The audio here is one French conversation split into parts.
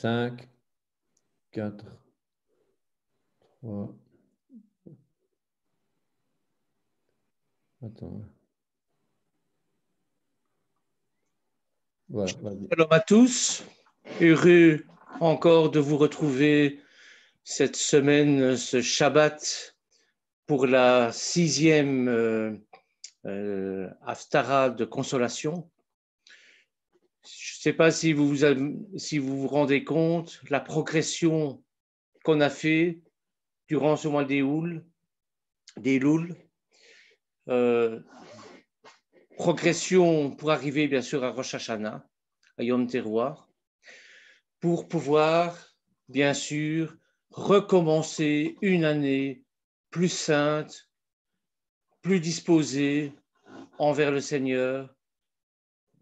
5, 4, 3. Attends. Voilà, Shalom à tous. Heureux encore de vous retrouver cette semaine, ce Shabbat, pour la sixième euh, euh de consolation ne sais pas si vous vous, rendez compte la progression qu'on a fait durant ce mois des houles, des euh, progression pour arriver bien sûr à Rosh Hashanah, à Yom Terroir, pour pouvoir bien sûr recommencer une année plus sainte, plus disposée envers le Seigneur,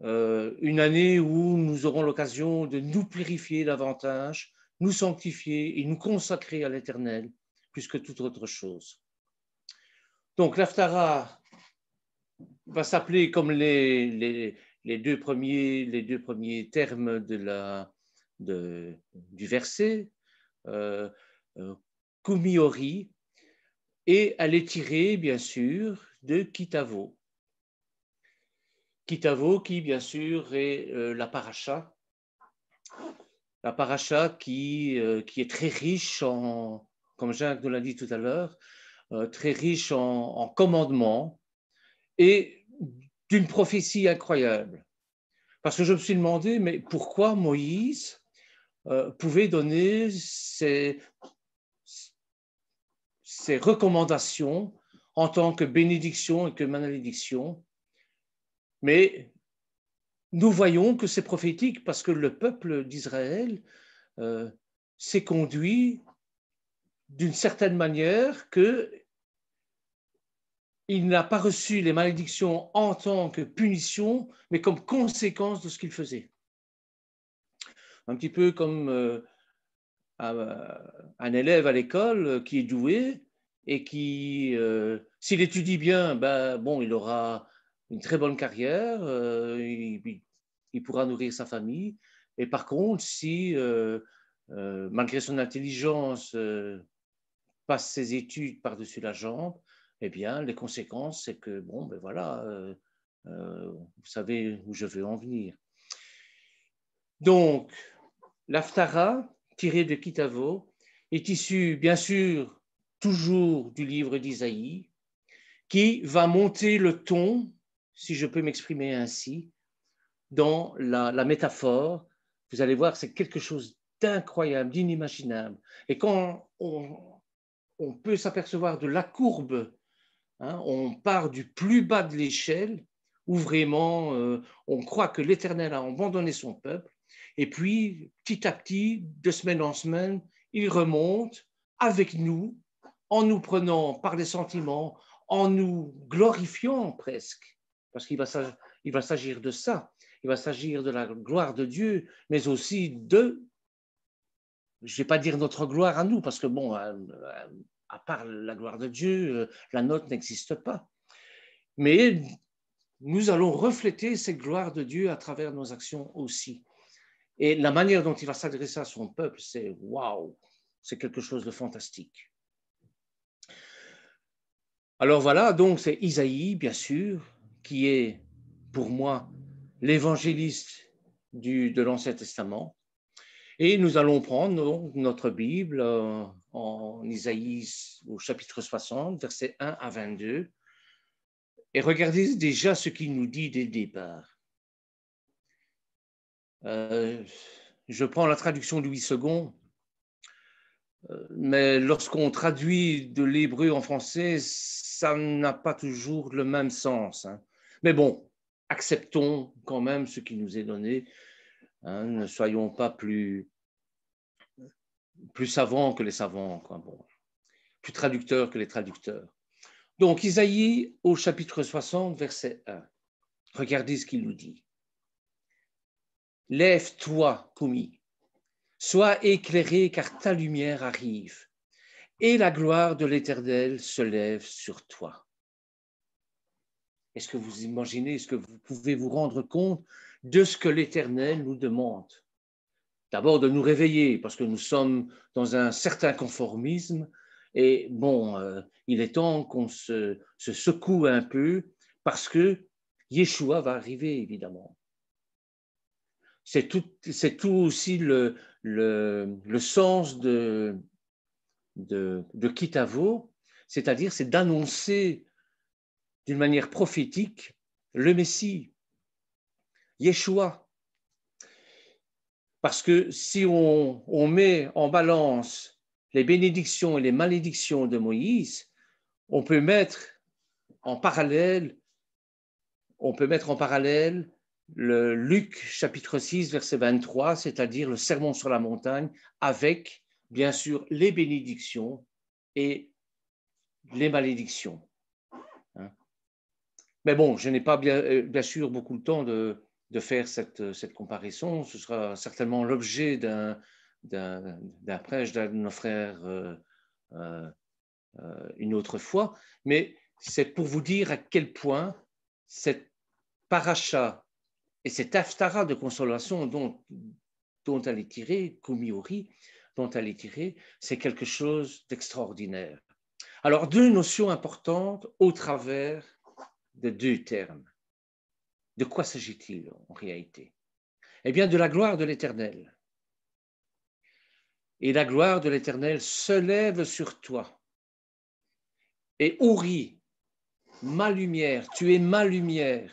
euh, une année où nous aurons l'occasion de nous purifier davantage, nous sanctifier et nous consacrer à l'Éternel plus que toute autre chose. Donc l'Aftara va s'appeler comme les, deux premiers, les deux premiers termes du verset, euh, euh, Kumiori, et elle est tirée, bien sûr, de Kitavo. Kitavo, qui bien sûr est euh, la paracha, la paracha euh, qui, est très riche en, comme Jacques nous l'a dit tout à l'heure, euh, très riche en, commandements et d'une prophétie incroyable. Parce que je me suis demandé, mais pourquoi Moïse pouvait donner ses recommandations en tant que bénédiction et que malédiction mais nous voyons que c'est prophétique parce que le peuple d'Israël euh, s'est conduit d'une certaine manière que il n'a pas reçu les malédictions en tant que punition, mais comme conséquence de ce qu'il faisait. Un petit peu comme euh, un élève à l'école qui est doué et qui, euh, s'il étudie bien, ben, bon, il aura une très bonne carrière, euh, il, pourra nourrir sa famille. Et par contre, si, euh, euh, malgré son intelligence, passe ses études par-dessus la jambe, eh bien, les conséquences, c'est que, bon, ben voilà, vous savez où je veux en venir. Donc, l'Aftara, tiré de Kitavo, est issu, bien sûr, toujours du livre d'Isaïe, qui va monter le ton si je peux m'exprimer ainsi, dans la, métaphore. Vous allez voir, c'est quelque chose d'incroyable, d'inimaginable. Et quand on, peut s'apercevoir de la courbe, hein, on part du plus bas de l'échelle, où vraiment euh, on croit que l'Éternel a abandonné son peuple, et puis petit à petit, de semaine en semaine, il remonte avec nous, en nous prenant par les sentiments, en nous glorifiant presque parce qu'il va s'agir de ça. Il va s'agir de la gloire de Dieu, mais aussi de, je ne vais pas dire notre gloire à nous, parce que bon, à, part la gloire de Dieu, euh, la nôtre n'existe pas. Mais nous allons refléter cette gloire de Dieu à travers nos actions aussi. Et la manière dont il va s'adresser à son peuple, c'est waouh, c'est quelque chose de fantastique. Alors voilà, donc c'est Isaïe, bien sûr, qui est pour moi l'évangéliste de l'Ancien Testament. Et nous allons prendre notre Bible euh, en Isaïe au chapitre 60, versets 1 à 22. Et regardez déjà ce qu'il nous dit dès le départ. Euh, je prends la traduction de Louis II, euh, mais lorsqu'on traduit de l'hébreu en français, ça n'a pas toujours le même sens. Hein. Mais bon, acceptons quand même ce qui nous est donné. Hein, ne soyons pas plus, plus savants que les savants, plus traducteurs que les traducteurs. Donc, Isaïe, au chapitre 60, verset 1, regardez ce qu'il nous dit. Lève-toi, commis, sois éclairé car ta lumière arrive, et la gloire de l'Éternel se lève sur toi. Est-ce que vous imaginez, est-ce que vous pouvez vous rendre compte de ce que l'Éternel nous demande D'abord de nous réveiller, parce que nous sommes dans un certain conformisme, et bon, euh, il est temps qu'on se, secoue un peu, parce que Yeshua va arriver, évidemment. C'est tout, tout, aussi le, sens de, de, de Kitavo, c'est-à-dire c'est d'annoncer d'une manière prophétique le Messie, Yeshua. Parce que si on, met en balance les bénédictions et les malédictions de Moïse, on peut mettre en parallèle, on peut mettre en parallèle le Luc chapitre 6 verset 23, c'est-à-dire le sermon sur la montagne, avec bien sûr les bénédictions et les malédictions. Mais bon, je n'ai pas bien, euh, sûr beaucoup de temps de, faire euh, cette, comparaison. Ce sera certainement l'objet d'un, d'un, prêche d'un de nos frères euh, une autre fois. Mais c'est pour vous dire à quel point cette paracha et cette aftara de consolation dont, dont elle est tirée, Kumiori, dont elle est tirée, c'est quelque chose d'extraordinaire. Alors, deux notions importantes au travers de deux termes. De quoi s'agit-il en réalité Eh bien, de la gloire de l'Éternel. Et la gloire de l'Éternel se lève sur toi et rit ma lumière, tu es ma lumière.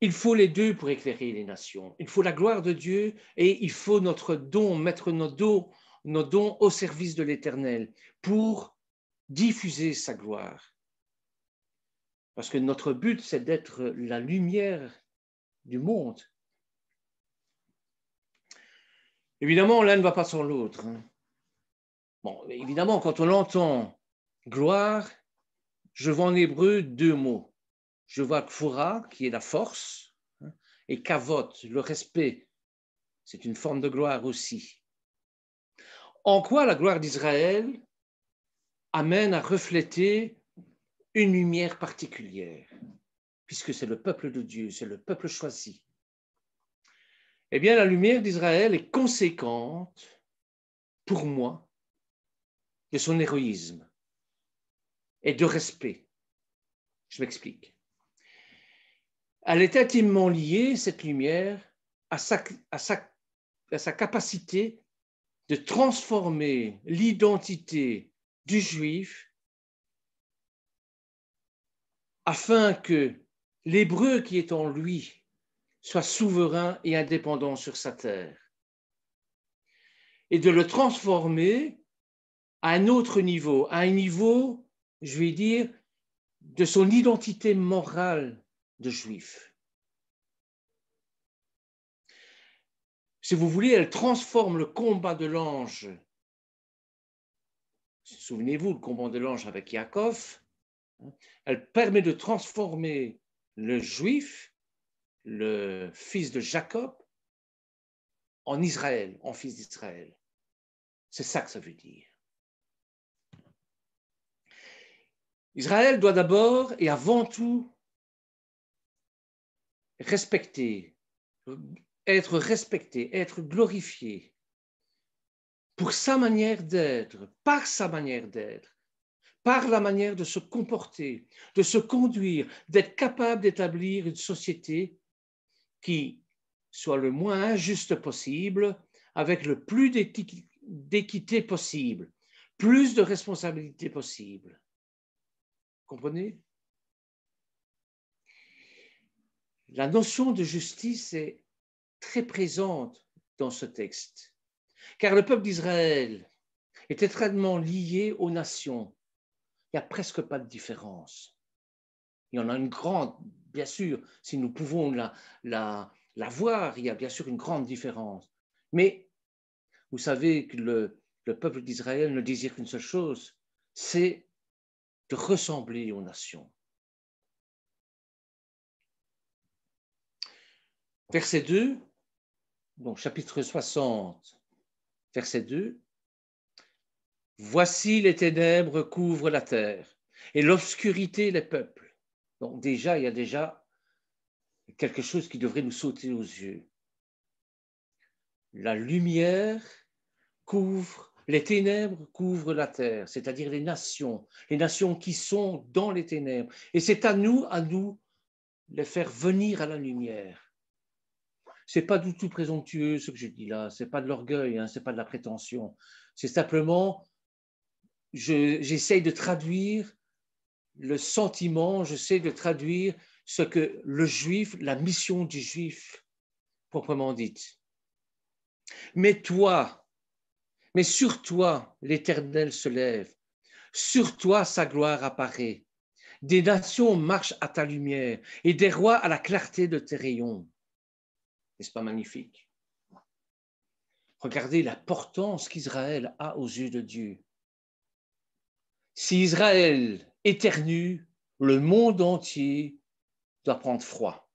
Il faut les deux pour éclairer les nations. Il faut la gloire de Dieu et il faut notre don, mettre nos dons, nos dons au service de l'Éternel pour diffuser sa gloire. Parce que notre but, c'est d'être la lumière du monde. Évidemment, l'un ne va pas sans l'autre. Hein. évidemment, quand on entend gloire, je vois en hébreu deux mots. Je vois kfura, qui est la force, hein, et kavot, le respect. C'est une forme de gloire aussi. En quoi la gloire d'Israël amène à refléter une lumière particulière, puisque c'est le peuple de Dieu, c'est le peuple choisi. Eh bien, la lumière d'Israël est conséquente, pour moi, de son héroïsme et de respect. Je m'explique. Elle est intimement liée, cette lumière, à sa, à sa capacité de transformer l'identité du juif, afin que l'hébreu qui est en lui soit souverain et indépendant sur sa terre, et de le transformer à un autre niveau, à un niveau, je vais dire, de son identité morale de juif. Si vous voulez, elle transforme le combat de l'ange souvenez-vous, le combat de l'ange avec Yaakov, hein, elle permet de transformer le juif, le fils de Jacob, en Israël, en fils d'Israël. C'est ça que ça veut dire. Israël doit d'abord et avant tout respecter, être respecté, être glorifié pour sa manière d'être, par sa manière d'être, par la manière de se comporter, de se conduire, d'être capable d'établir une société qui soit le moins injuste possible, avec le plus d'équité possible, plus de responsabilité possible. Comprenez La notion de justice est très présente dans ce texte. Car le peuple d'Israël est étroitement lié aux nations. Il n'y a presque pas de différence. Il y en a une grande, bien sûr, si nous pouvons la, voir, il y a bien sûr une grande différence. Mais vous savez que le, peuple d'Israël ne désire qu'une seule chose, c'est de ressembler aux nations. Verset 2, donc chapitre 60 verset 2, Voici les ténèbres couvrent la terre et l'obscurité les peuples. Donc déjà, il y a déjà quelque chose qui devrait nous sauter aux yeux. La lumière couvre, les ténèbres couvrent la terre, c'est-à-dire les nations, les nations qui sont dans les ténèbres. Et c'est à nous, à nous, les faire venir à la lumière n'est pas du tout présomptueux ce que je dis là, Ce n'est pas de l'orgueil, hein, ce n'est pas de la prétention. C'est simplement, j'essaye de traduire le sentiment, sais de traduire ce que le juif, la mission du juif, proprement dite. Mais toi, mais sur toi, l'Éternel se lève, sur toi sa gloire apparaît. Des nations marchent à ta lumière et des rois à la clarté de tes rayons. N'est-ce pas magnifique Regardez portance qu'Israël a aux yeux de Dieu. Si Israël éternue, le monde entier doit prendre froid.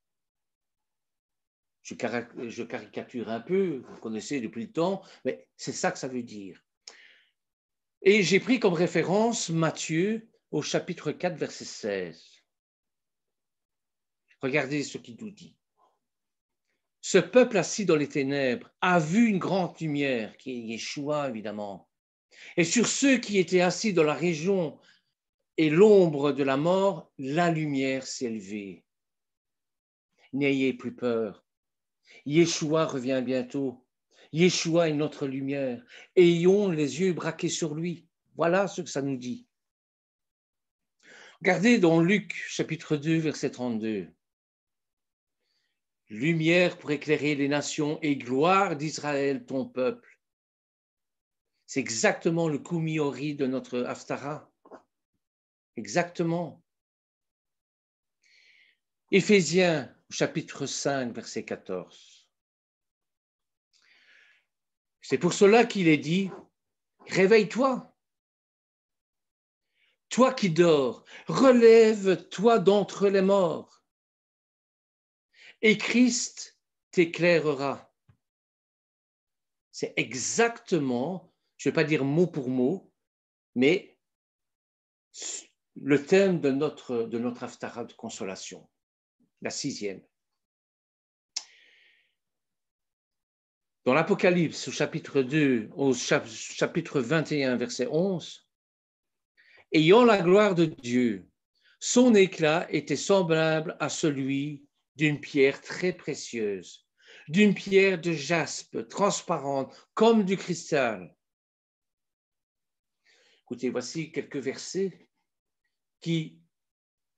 Je, je caricature un peu, vous connaissez depuis le temps, mais c'est ça que ça veut dire. Et j'ai pris comme référence Matthieu au chapitre 4, verset 16. Regardez ce qu'il nous dit ce peuple assis dans les ténèbres a vu une grande lumière, qui est Yeshua évidemment. Et sur ceux qui étaient assis dans la région et l'ombre de la mort, la lumière s'est levée. N'ayez plus peur. Yeshua revient bientôt. Yeshua est notre lumière. Ayons les yeux braqués sur lui. Voilà ce que ça nous dit. Regardez dans Luc chapitre 2, verset 32 lumière pour éclairer les nations et gloire d'Israël, ton peuple. C'est exactement le kumiori de notre Haftara. Exactement. Éphésiens, chapitre 5, verset 14. C'est pour cela qu'il est dit, réveille-toi. Toi qui dors, relève-toi d'entre les morts et Christ t'éclairera. C'est exactement, je ne vais pas dire mot pour mot, mais le thème de notre, de de consolation, la sixième. Dans l'Apocalypse, au chapitre 2, au chapitre 21, verset 11, ayant la gloire de Dieu, son éclat était semblable à celui d'une pierre très précieuse, d'une pierre de jaspe transparente comme du cristal. Écoutez, voici quelques versets qui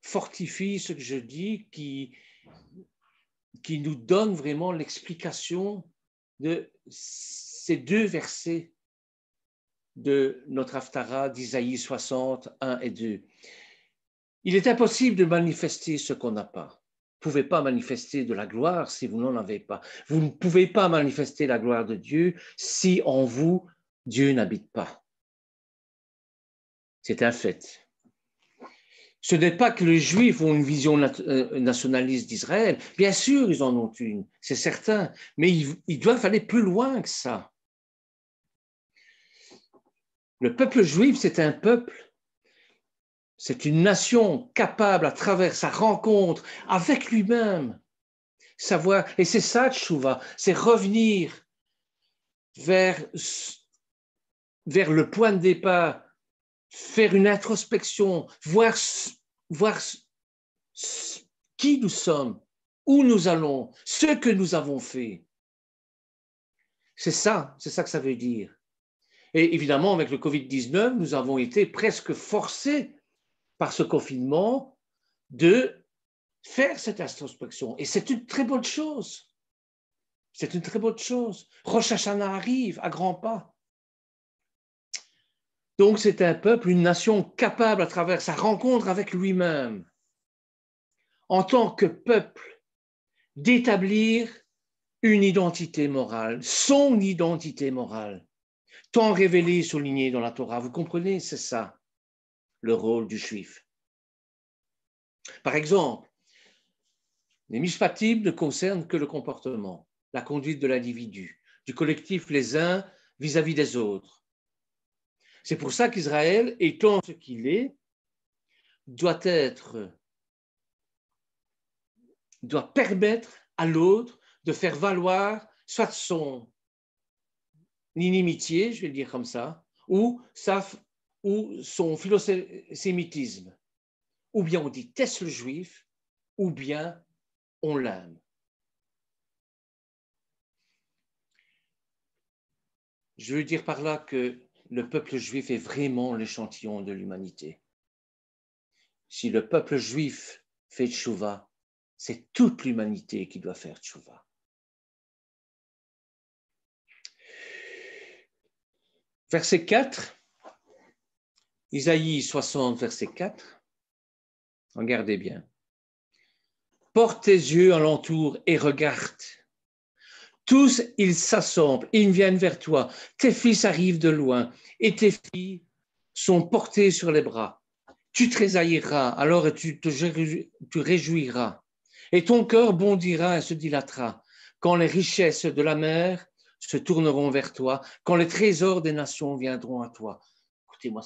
fortifient ce que je dis, qui, qui nous donnent vraiment l'explication de ces deux versets de notre Haftara d'Isaïe 60, et 2. Il est impossible de manifester ce qu'on n'a pas. Vous ne pouvez pas manifester de la gloire si vous n'en avez pas. Vous ne pouvez pas manifester la gloire de Dieu si en vous, Dieu n'habite pas. C'est un fait. Ce n'est pas que les Juifs ont une vision euh, nationaliste d'Israël. Bien sûr, ils en ont une, c'est certain, mais ils, ils doivent aller plus loin que ça. Le peuple juif, c'est un peuple c'est une nation capable, à travers sa rencontre avec lui-même, savoir, et c'est ça Tshuva, c'est revenir vers, le point de départ, faire une introspection, voir, voir qui nous sommes, où nous allons, ce que nous avons fait. C'est ça, c'est ça que ça veut dire. Et évidemment, avec le Covid-19, nous avons été presque forcés par ce confinement de faire cette introspection. Et c'est une très bonne chose. C'est une très bonne chose. Rosh Hashanah arrive à grands pas. Donc c'est un peuple, une nation capable à travers sa rencontre avec lui-même, en tant que peuple, d'établir une identité morale, son identité morale, tant révélée, soulignée dans la Torah. Vous comprenez, c'est ça le rôle du juif. Par exemple, les mishpatim ne concernent que le comportement, la conduite de l'individu, du collectif les uns vis-à-vis -vis des autres. C'est pour ça qu'Israël, étant ce qu'il est, doit être, doit permettre à l'autre de faire valoir soit son inimitié, je vais le dire comme ça, ou sa ou son philosémitisme. Ou bien on déteste le juif, ou bien on l'aime. Je veux dire par là que le peuple juif est vraiment l'échantillon de l'humanité. Si le peuple juif fait tchouva, c'est toute l'humanité qui doit faire tchouva. Verset 4. Isaïe 60, verset 4. Regardez bien. Porte tes yeux l'entour et regarde. Tous, ils s'assemblent, ils viennent vers toi. Tes fils arrivent de loin et tes filles sont portées sur les bras. Tu tressailliras, alors tu te tu réjouiras. Et ton cœur bondira et se dilatera quand les richesses de la mer se tourneront vers toi, quand les trésors des nations viendront à toi moi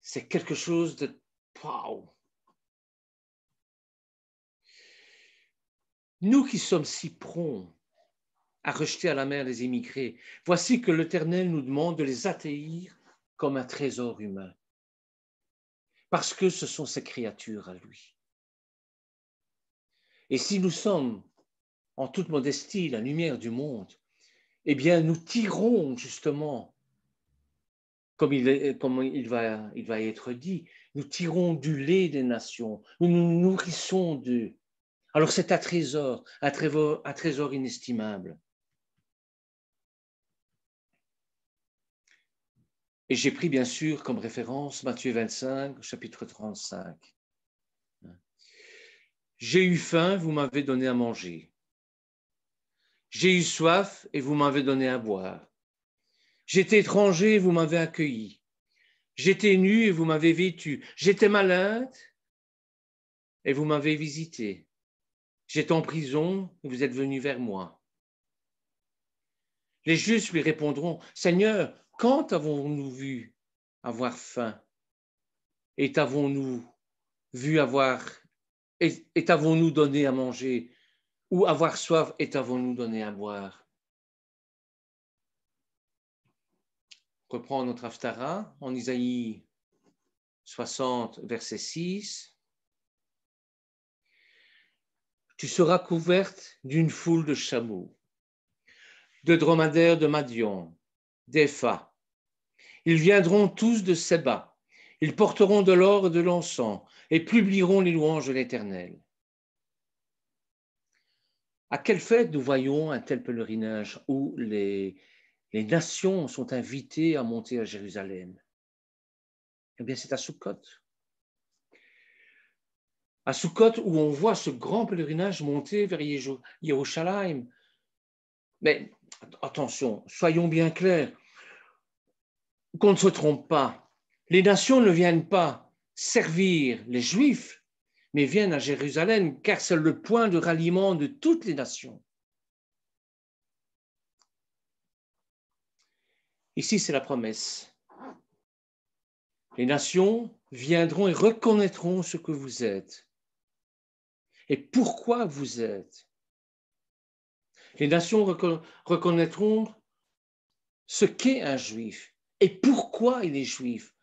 C'est quelque chose de. Wow! Nous qui sommes si prompts à rejeter à la mer les immigrés, voici que l'Éternel nous demande de les atterrir comme un trésor humain, parce que ce sont ses créatures à lui. Et si nous sommes, en toute modestie, la lumière du monde, eh bien, nous tirons justement comme il, va, être dit, nous tirons du lait des nations, nous nous nourrissons d'eux. Alors c'est un trésor, un trésor, un trésor inestimable. Et j'ai pris bien sûr comme référence Matthieu 25, chapitre 35. J'ai eu faim, vous m'avez donné à manger. J'ai eu soif et vous m'avez donné à boire. J'étais étranger, vous m'avez accueilli. J'étais nu et vous m'avez vêtu. J'étais malade et vous m'avez visité. J'étais en prison, et vous êtes venu vers moi. Les justes lui répondront, Seigneur, quand avons-nous vu avoir faim Et avons-nous vu avoir, et avons-nous donné à manger Ou avoir soif et avons-nous donné à boire reprend notre Haftara en Isaïe 60, verset 6. Tu seras couverte d'une foule de chameaux, de dromadaires de Madion, d'Epha. Ils viendront tous de Seba. Ils porteront de l'or et de l'encens et publieront les louanges de l'Éternel. À quelle fête nous voyons un tel pèlerinage où les, les nations sont invitées à monter à Jérusalem. Eh bien, c'est à Sukkot. À Sukkot, où on voit ce grand pèlerinage monter vers Jérusalem. Mais attention, soyons bien clairs, qu'on ne se trompe pas. Les nations ne viennent pas servir les Juifs, mais viennent à Jérusalem, car c'est le point de ralliement de toutes les nations. Ici, c'est la promesse. Les nations viendront et reconnaîtront ce que vous êtes et pourquoi vous êtes. Les nations reconnaîtront ce qu'est un juif et pourquoi il est juif.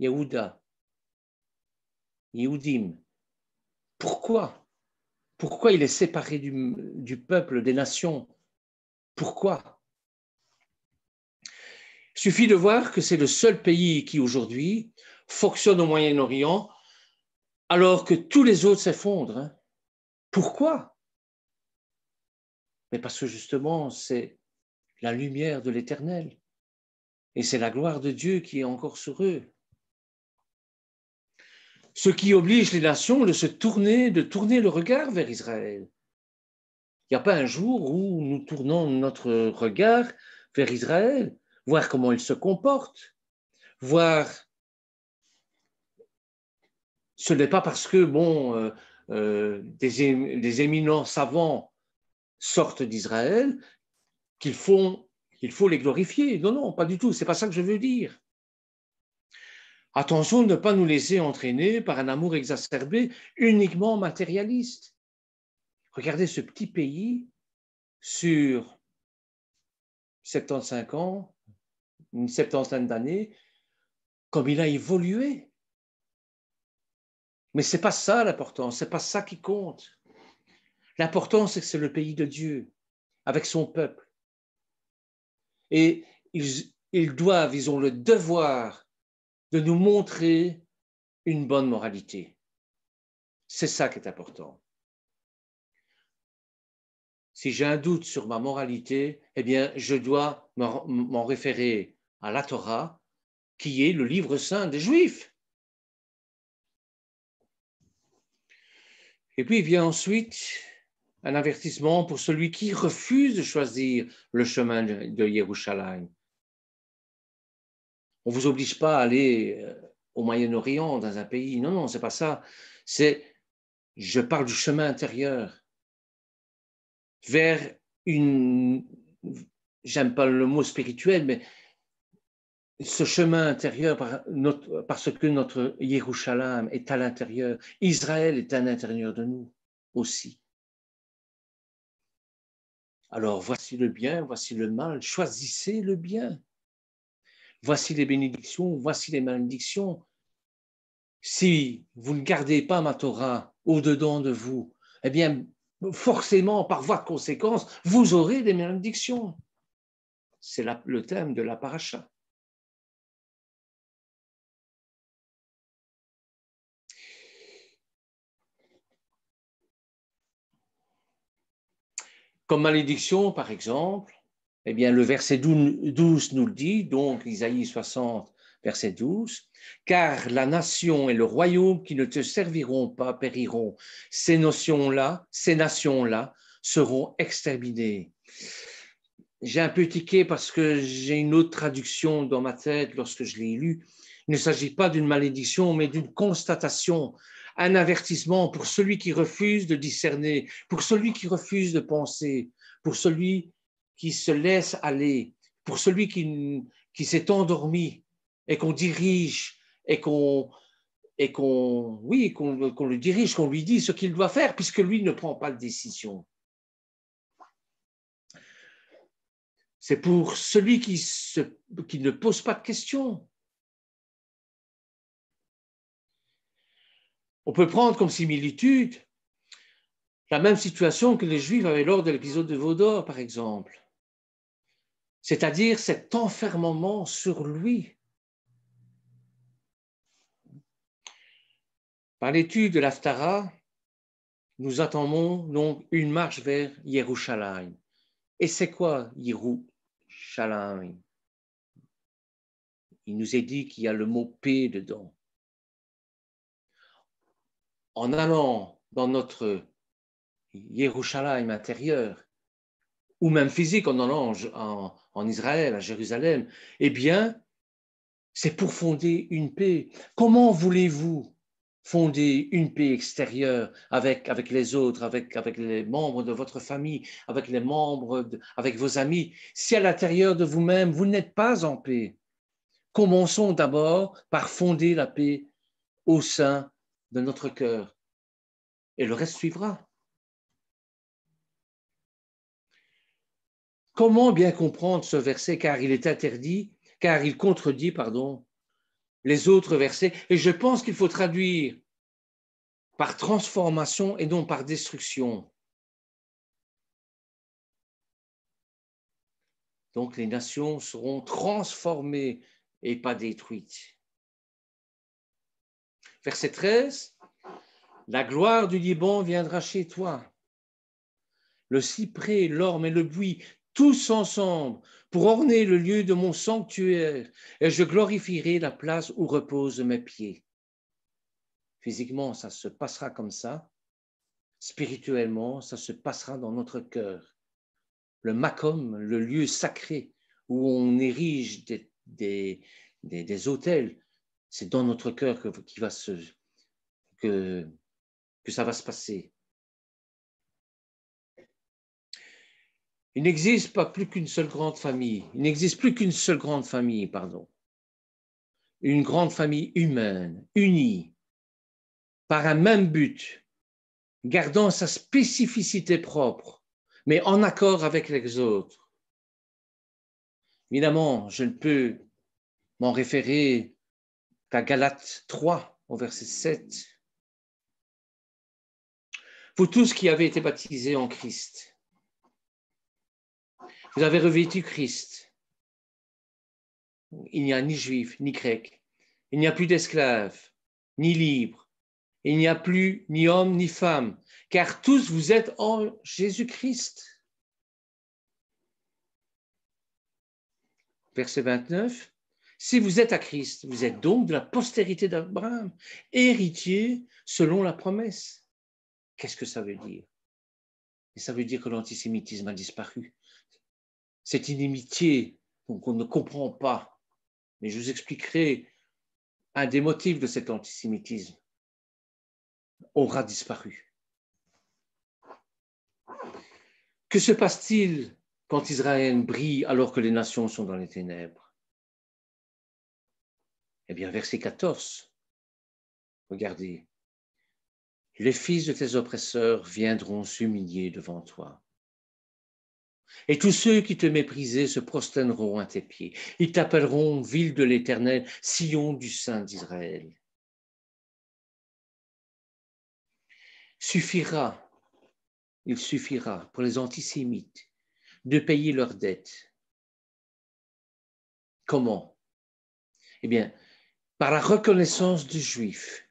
Yehuda, Yehudim, pourquoi Pourquoi il est séparé du peuple, des nations Pourquoi suffit de voir que c'est le seul pays qui aujourd'hui fonctionne au Moyen-Orient alors que tous les autres s'effondrent. Hein. Pourquoi Mais parce que justement, c'est la lumière de l'Éternel et c'est la gloire de Dieu qui est encore sur eux. Ce qui oblige les nations de se tourner, de tourner le regard vers Israël. Il n'y a pas un jour où nous tournons notre regard vers Israël voir comment ils se comportent, voir. Ce n'est pas parce que bon, euh, euh, des, éminents savants sortent d'Israël qu'il faut, les glorifier. Non, non, pas du tout. ce n'est pas ça que je veux dire. Attention de ne pas nous laisser entraîner par un amour exacerbé, uniquement matérialiste. Regardez ce petit pays sur 75 ans, une septantaine d'années, comme il a évolué. Mais c'est pas ça l'important, c'est pas ça qui compte. L'important, c'est que c'est le pays de Dieu, avec son peuple. Et ils, ils doivent, ils ont le devoir de nous montrer une bonne moralité. C'est ça qui est important. Si j'ai un doute sur ma moralité, eh bien, je dois m'en référer à la Torah, qui est le livre saint des Juifs. Et puis vient ensuite un avertissement pour celui qui refuse de choisir le chemin de Jérusalem. On ne vous oblige pas à aller euh, au Moyen-Orient, dans un pays. Non, non, c'est pas ça. C'est, je parle du chemin intérieur vers une, j'aime pas le mot spirituel, mais ce chemin intérieur parce que notre Yerushalayim est à l'intérieur, Israël est à l'intérieur de nous aussi. Alors voici le bien, voici le mal, choisissez le bien. Voici les bénédictions, voici les malédictions. Si vous ne gardez pas ma Torah au-dedans de vous, eh bien, forcément, par voie de conséquence, vous aurez des malédictions. C'est le thème de la paracha. Comme malédiction, par exemple, eh bien, le verset 12 nous le dit, donc Isaïe 60, verset 12, car la nation et le royaume qui ne te serviront pas périront. Ces notions-là, ces nations-là seront exterminées. J'ai un peu tiqué parce que j'ai une autre traduction dans ma tête lorsque je l'ai lu. Il ne s'agit pas d'une malédiction, mais d'une constatation un avertissement pour celui qui refuse de discerner, pour celui qui refuse de penser, pour celui qui se laisse aller, pour celui qui, s'est endormi et qu'on dirige et qu'on oui qu'on le dirige, qu'on lui dit ce qu'il doit faire puisque lui ne prend pas de décision. C'est pour celui qui, qui ne pose pas de questions, On peut prendre comme similitude la même situation que les Juifs avaient lors de l'épisode de Vaudor, par exemple. C'est-à-dire cet enfermement sur lui. Par l'étude de l'Aftara, nous attendons donc une marche vers Yerushalayim. Et c'est quoi Yerushalayim Il nous est dit qu'il y a le mot paix » dedans en allant dans notre Yerushalayim intérieur, ou même physique, en allant en, Israël, à Jérusalem, eh bien, c'est pour fonder une paix. Comment voulez-vous fonder une paix extérieure avec, avec les autres, avec, avec les membres de votre famille, avec les membres, avec vos amis, si à l'intérieur de vous-même, vous n'êtes pas en paix Commençons d'abord par fonder la paix au sein de notre cœur. Et le reste suivra. Comment bien comprendre ce verset car il est interdit, car il contredit, pardon, les autres versets. Et je pense qu'il faut traduire par transformation et non par destruction. Donc les nations seront transformées et pas détruites. Verset 13, La gloire du Liban viendra chez toi. Le cyprès, l'orme et le buis, tous ensemble, pour orner le lieu de mon sanctuaire, et je glorifierai la place où reposent mes pieds. Physiquement, ça se passera comme ça. Spirituellement, ça se passera dans notre cœur. Le Macom, le lieu sacré où on érige des, des, des autels, c'est dans notre cœur que, qui va se, que, que ça va se passer. Il n'existe pas plus qu'une seule grande famille. Il n'existe plus qu'une seule grande famille, pardon. Une grande famille humaine, unie, par un même but, gardant sa spécificité propre, mais en accord avec les autres. Évidemment, je ne peux m'en référer à Galates 3 au verset 7. Vous tous qui avez été baptisés en Christ, vous avez revêtu Christ. Il n'y a ni juif, ni grec. Il n'y a plus d'esclaves, ni libre. Il n'y a plus ni homme, ni femme, car tous vous êtes en Jésus-Christ. Verset 29. Si vous êtes à Christ, vous êtes donc de la postérité d'Abraham, héritier selon la promesse. Qu'est-ce que ça veut dire Et ça veut dire que l'antisémitisme a disparu. Cette inimitié qu'on ne comprend pas, mais je vous expliquerai un des motifs de cet antisémitisme, aura disparu. Que se passe-t-il quand Israël brille alors que les nations sont dans les ténèbres eh bien, verset 14, regardez, les fils de tes oppresseurs viendront s'humilier devant toi. Et tous ceux qui te méprisaient se prosterneront à tes pieds. Ils t'appelleront ville de l'Éternel, sillon du Saint d'Israël. Suffira, il suffira pour les antisémites de payer leurs dettes. Comment Eh bien, par la reconnaissance du juif.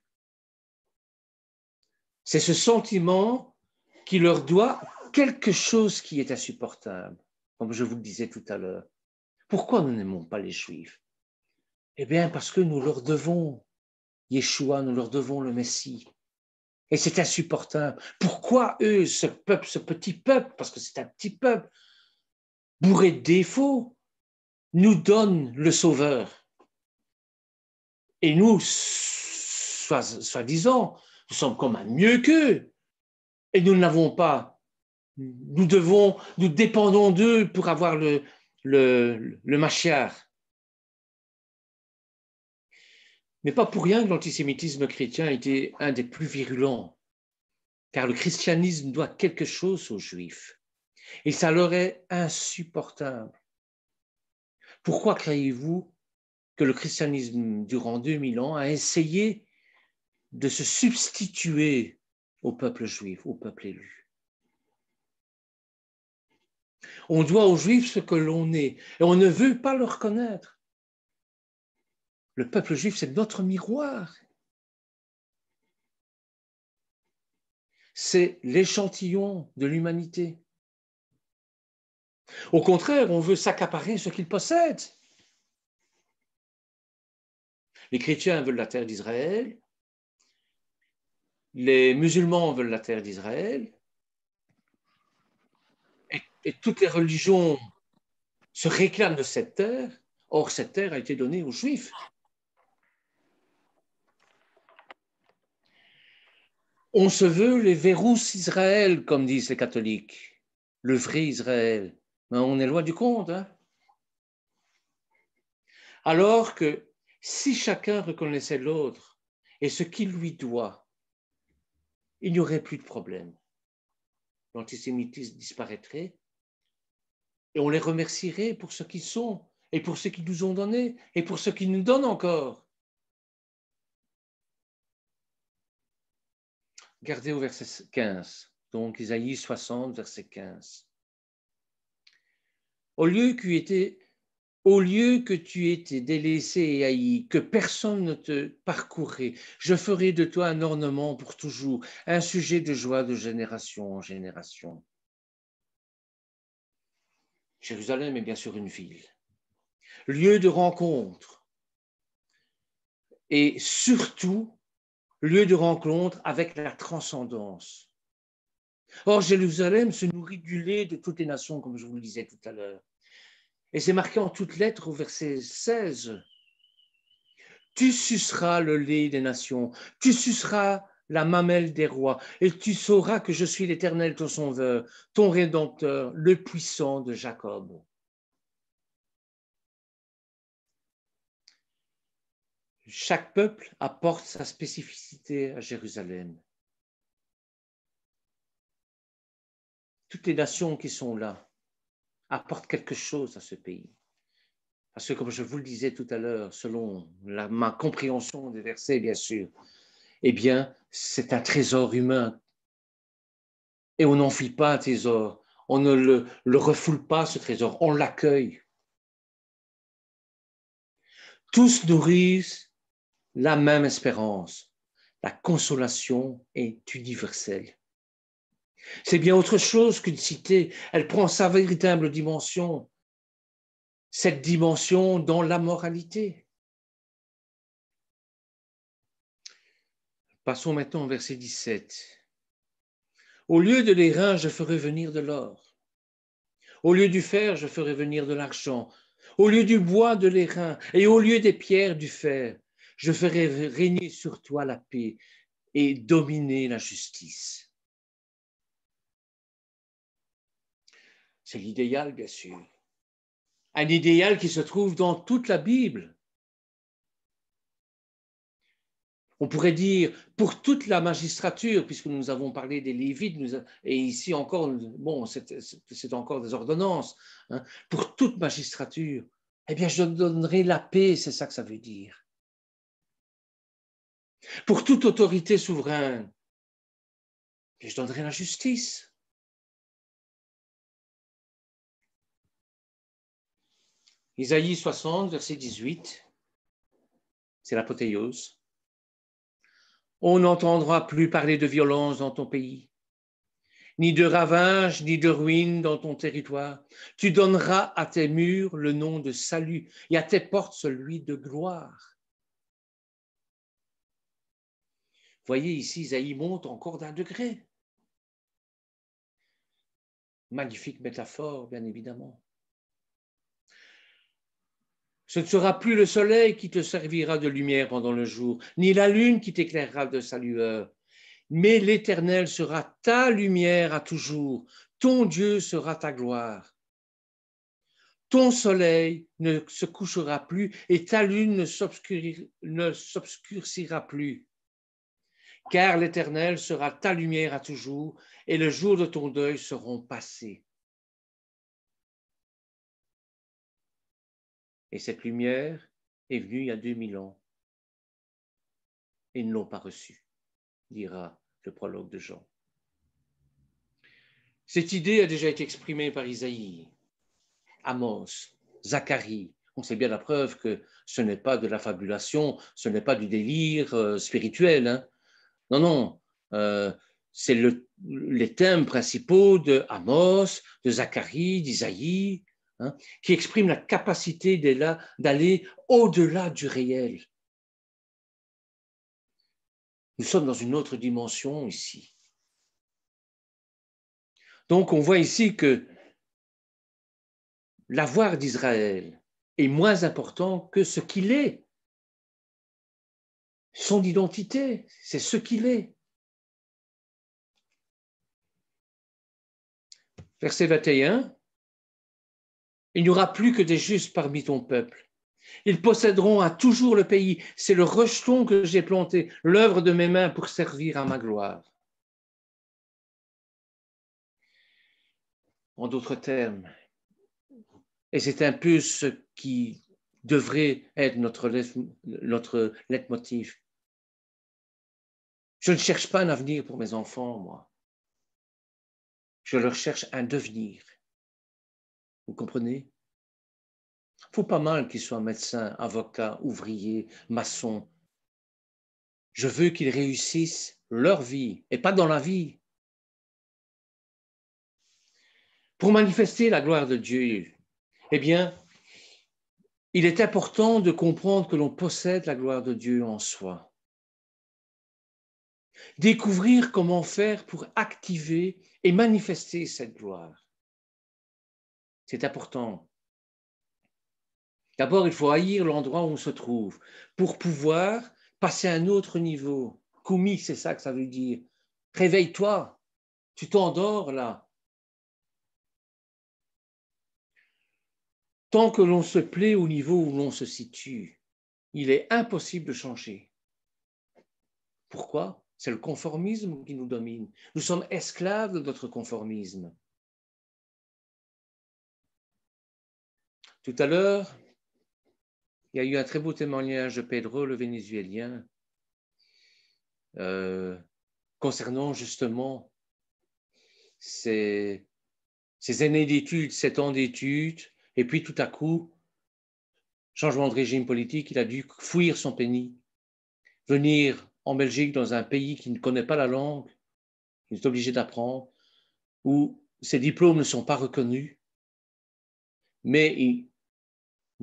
C'est ce sentiment qui leur doit quelque chose qui est insupportable, comme je vous le disais tout à l'heure. Pourquoi nous n'aimons pas les juifs Eh bien parce que nous leur devons Yeshua, nous leur devons le Messie. Et c'est insupportable. Pourquoi eux, ce peuple, ce petit peuple, parce que c'est un petit peuple, bourré de défauts, nous donne le Sauveur et nous, soi-disant, nous sommes comme un mieux qu'eux. Et nous l'avons pas. Nous devons, nous dépendons d'eux pour avoir le, le, Mais pas pour rien que l'antisémitisme chrétien était un des plus virulents, car le christianisme doit quelque chose aux juifs, et ça leur est insupportable. Pourquoi croyez vous que le christianisme, durant 2000 ans, a essayé de se substituer au peuple juif, au peuple élu. On doit aux juifs ce que l'on est et on ne veut pas le reconnaître. Le peuple juif, c'est notre miroir. C'est l'échantillon de l'humanité. Au contraire, on veut s'accaparer ce qu'il possède. Les chrétiens veulent la terre d'Israël, les musulmans veulent la terre d'Israël, et, toutes les religions se réclament de cette terre. Or, cette terre a été donnée aux Juifs. On se veut les verrous Israël, comme disent les catholiques, le vrai Israël. Mais on est loin du compte. Hein. Alors que si chacun reconnaissait l'autre et ce qu'il lui doit, il n'y aurait plus de problème. L'antisémitisme disparaîtrait et on les remercierait pour ce qu'ils sont et pour ce qu'ils nous ont donné et pour ce qu'ils nous donnent encore. Gardez au verset 15, donc Isaïe 60, verset 15. Au lieu qu'eût été au lieu que tu étais délaissé et haï, que personne ne te parcourait, je ferai de toi un ornement pour toujours, un sujet de joie de génération en génération. Jérusalem est bien sûr une ville, lieu de rencontre et surtout lieu de rencontre avec la transcendance. Or, Jérusalem se nourrit du lait de toutes les nations, comme je vous le disais tout à l'heure. Et c'est marqué en toutes lettres au verset 16. Tu suceras le lait des nations, tu suceras la mamelle des rois, et tu sauras que je suis l'Éternel ton sauveur, ton rédempteur, le puissant de Jacob. Chaque peuple apporte sa spécificité à Jérusalem. Toutes les nations qui sont là, apporte quelque chose à ce pays. Parce que, comme je vous le disais tout à l'heure, selon ma compréhension des versets, bien sûr, eh bien, c'est un trésor humain. Et on n'enfuit pas un trésor, on ne le refoule pas, ce trésor, on l'accueille. Tous nourrissent la même espérance. La consolation est universelle. C'est bien autre chose qu'une cité. Elle prend sa véritable dimension, cette dimension dans la moralité. Passons maintenant au verset 17. Au lieu de l'airain, je ferai venir de l'or. Au lieu du fer, je ferai venir de l'argent. Au lieu du bois, de l'airain. Et au lieu des pierres, du fer. Je ferai régner sur toi la paix et dominer la justice. C'est l'idéal, bien sûr. Un idéal qui se trouve dans toute la Bible. On pourrait dire pour toute la magistrature, puisque nous avons parlé des Lévites, et ici encore, bon, c'est encore des ordonnances, hein. pour toute magistrature, eh bien, je donnerai la paix, c'est ça que ça veut dire. Pour toute autorité souveraine, eh je donnerai la justice. Isaïe 60, verset 18, c'est l'apothéose. On n'entendra plus parler de violence dans ton pays, ni de ravages, ni de ruines dans ton territoire. Tu donneras à tes murs le nom de salut et à tes portes celui de gloire. Voyez ici, Isaïe monte encore d'un degré. Magnifique métaphore, bien évidemment. Ce ne sera plus le soleil qui te servira de lumière pendant le jour, ni la lune qui t'éclairera de sa lueur. Mais l'Éternel sera ta lumière à toujours, ton Dieu sera ta gloire. Ton soleil ne se couchera plus et ta lune ne s'obscurcira plus. Car l'Éternel sera ta lumière à toujours et le jour de ton deuil seront passés. Et cette lumière est venue il y a 2000 ans. Ils ne l'ont pas reçue, dira le prologue de Jean. Cette idée a déjà été exprimée par Isaïe, Amos, Zacharie. On sait bien la preuve que ce n'est pas de la fabulation, ce n'est pas du délire euh, spirituel. Hein. Non, non, euh, c'est les thèmes principaux de Amos, de Zacharie, d'Isaïe. Hein, qui exprime la capacité d'aller au-delà du réel. Nous sommes dans une autre dimension ici. Donc on voit ici que l'avoir d'Israël est moins important que ce qu'il est. Son identité, c'est ce qu'il est. Verset 21, il n'y aura plus que des justes parmi ton peuple. Ils posséderont à toujours le pays. C'est le rejeton que j'ai planté, l'œuvre de mes mains pour servir à ma gloire. En d'autres termes, et c'est un peu ce qui devrait être notre, notre leitmotiv. Je ne cherche pas un avenir pour mes enfants, moi. Je leur cherche un devenir. Vous comprenez Il faut pas mal qu'ils soient médecin, avocats, ouvriers, maçons. Je veux qu'ils réussissent leur vie et pas dans la vie. Pour manifester la gloire de Dieu, eh bien, il est important de comprendre que l'on possède la gloire de Dieu en soi. Découvrir comment faire pour activer et manifester cette gloire. C'est important. D'abord, il faut haïr l'endroit où on se trouve pour pouvoir passer à un autre niveau. Koumi, c'est ça que ça veut dire. Réveille-toi. Tu t'endors là. Tant que l'on se plaît au niveau où l'on se situe, il est impossible de changer. Pourquoi C'est le conformisme qui nous domine. Nous sommes esclaves de notre conformisme. Tout à l'heure, il y a eu un très beau témoignage de Pedro, le Vénézuélien, euh, concernant justement ces, ces années d'études, sept temps d'études, et puis tout à coup, changement de régime politique, il a dû fuir son pays, venir en Belgique dans un pays qui ne connaît pas la langue, il est obligé d'apprendre, où ses diplômes ne sont pas reconnus, mais il,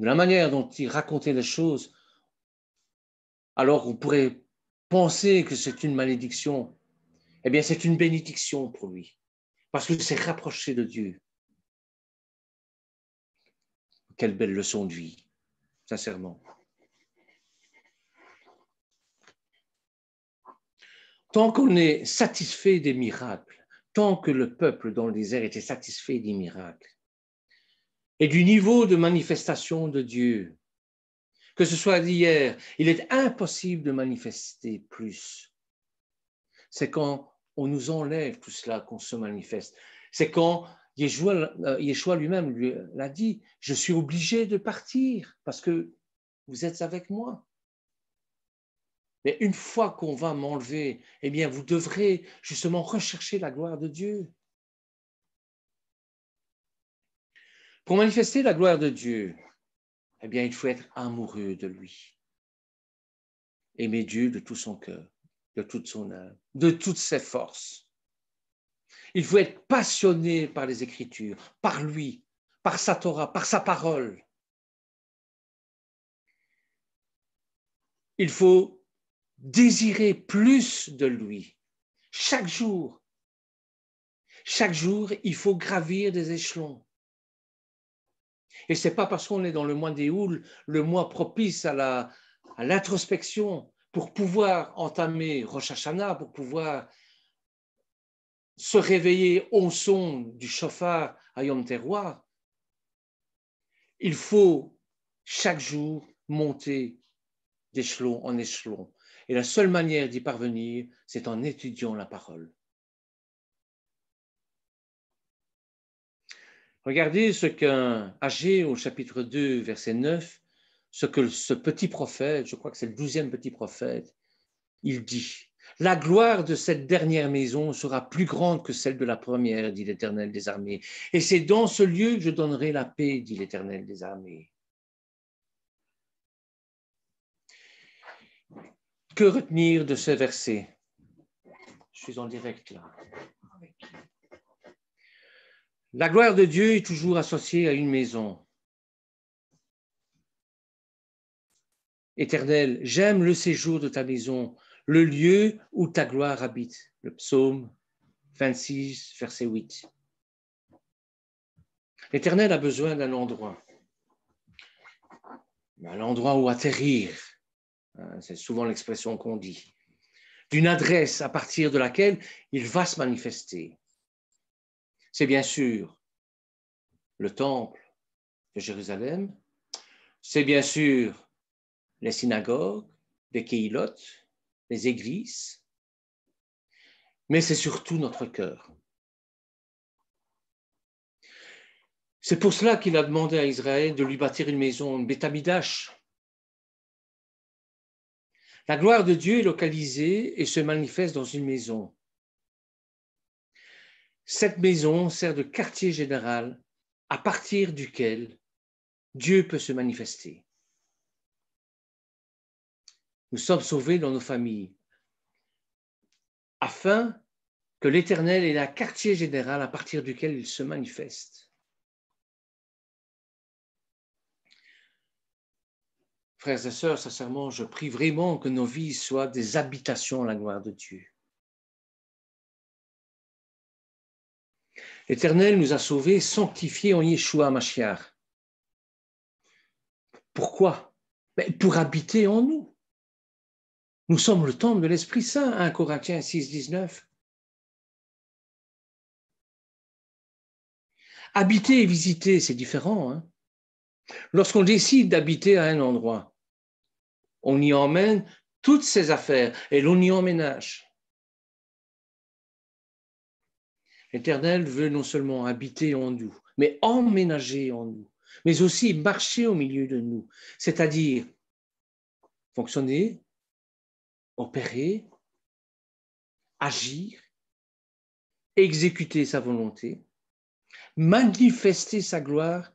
de la manière dont il racontait les choses, alors qu'on pourrait penser que c'est une malédiction, eh bien c'est une bénédiction pour lui, parce qu'il s'est rapproché de Dieu. Quelle belle leçon de vie, sincèrement. Tant qu'on est satisfait des miracles, tant que le peuple dans le désert était satisfait des miracles, et du niveau de manifestation de Dieu. Que ce soit d'hier, il est impossible de manifester plus. C'est quand on nous enlève tout cela qu'on se manifeste. C'est quand Yeshua, euh, lui-même lui, l'a dit, je suis obligé de partir parce que vous êtes avec moi. Mais une fois qu'on va m'enlever, eh bien, vous devrez justement rechercher la gloire de Dieu. Pour manifester la gloire de Dieu, eh bien, il faut être amoureux de lui. Aimer Dieu de tout son cœur, de toute son âme, de toutes ses forces. Il faut être passionné par les Écritures, par lui, par sa Torah, par sa parole. Il faut désirer plus de lui. Chaque jour, chaque jour, il faut gravir des échelons. Et ce n'est pas parce qu'on est dans le mois des houles, le mois propice à l'introspection, pour pouvoir entamer Rosh Hashanah, pour pouvoir se réveiller au son du chauffard à Yom Teruah, il faut chaque jour monter d'échelon en échelon. Et la seule manière d'y parvenir, c'est en étudiant la parole. Regardez ce qu'un âgé au chapitre 2, verset 9, ce que ce petit prophète, je crois que c'est le douzième petit prophète, il dit. La gloire de cette dernière maison sera plus grande que celle de la première, dit l'Éternel des armées. Et c'est dans ce lieu que je donnerai la paix, dit l'Éternel des armées. Que retenir de ce verset Je suis en direct là. La gloire de Dieu est toujours associée à une maison. Éternel, j'aime le séjour de ta maison, le lieu où ta gloire habite. Le psaume 26, verset 8. L'Éternel a besoin d'un endroit, un endroit où atterrir, hein, c'est souvent l'expression qu'on dit, d'une adresse à partir de laquelle il va se manifester. C'est bien sûr le temple de Jérusalem, c'est bien sûr les synagogues, les kéilotes, les églises, mais c'est surtout notre cœur. C'est pour cela qu'il a demandé à Israël de lui bâtir une maison, une bétamidache. La gloire de Dieu est localisée et se manifeste dans une maison. Cette maison sert de quartier général à partir duquel Dieu peut se manifester. Nous sommes sauvés dans nos familles afin que l'Éternel ait un quartier général à partir duquel il se manifeste. Frères et sœurs, sincèrement, je prie vraiment que nos vies soient des habitations à la gloire de Dieu. Éternel nous a sauvés, sanctifiés en Yeshua Mashiach. Pourquoi Pour habiter en nous. Nous sommes le temple de l'Esprit Saint, 1 hein, Corinthiens 6, 19. Habiter et visiter, c'est différent. Hein. Lorsqu'on décide d'habiter à un endroit, on y emmène toutes ses affaires et l'on y emménage. L'Éternel veut non seulement habiter en nous, mais emménager en nous, mais aussi marcher au milieu de nous, c'est-à-dire fonctionner, opérer, agir, exécuter sa volonté, manifester sa gloire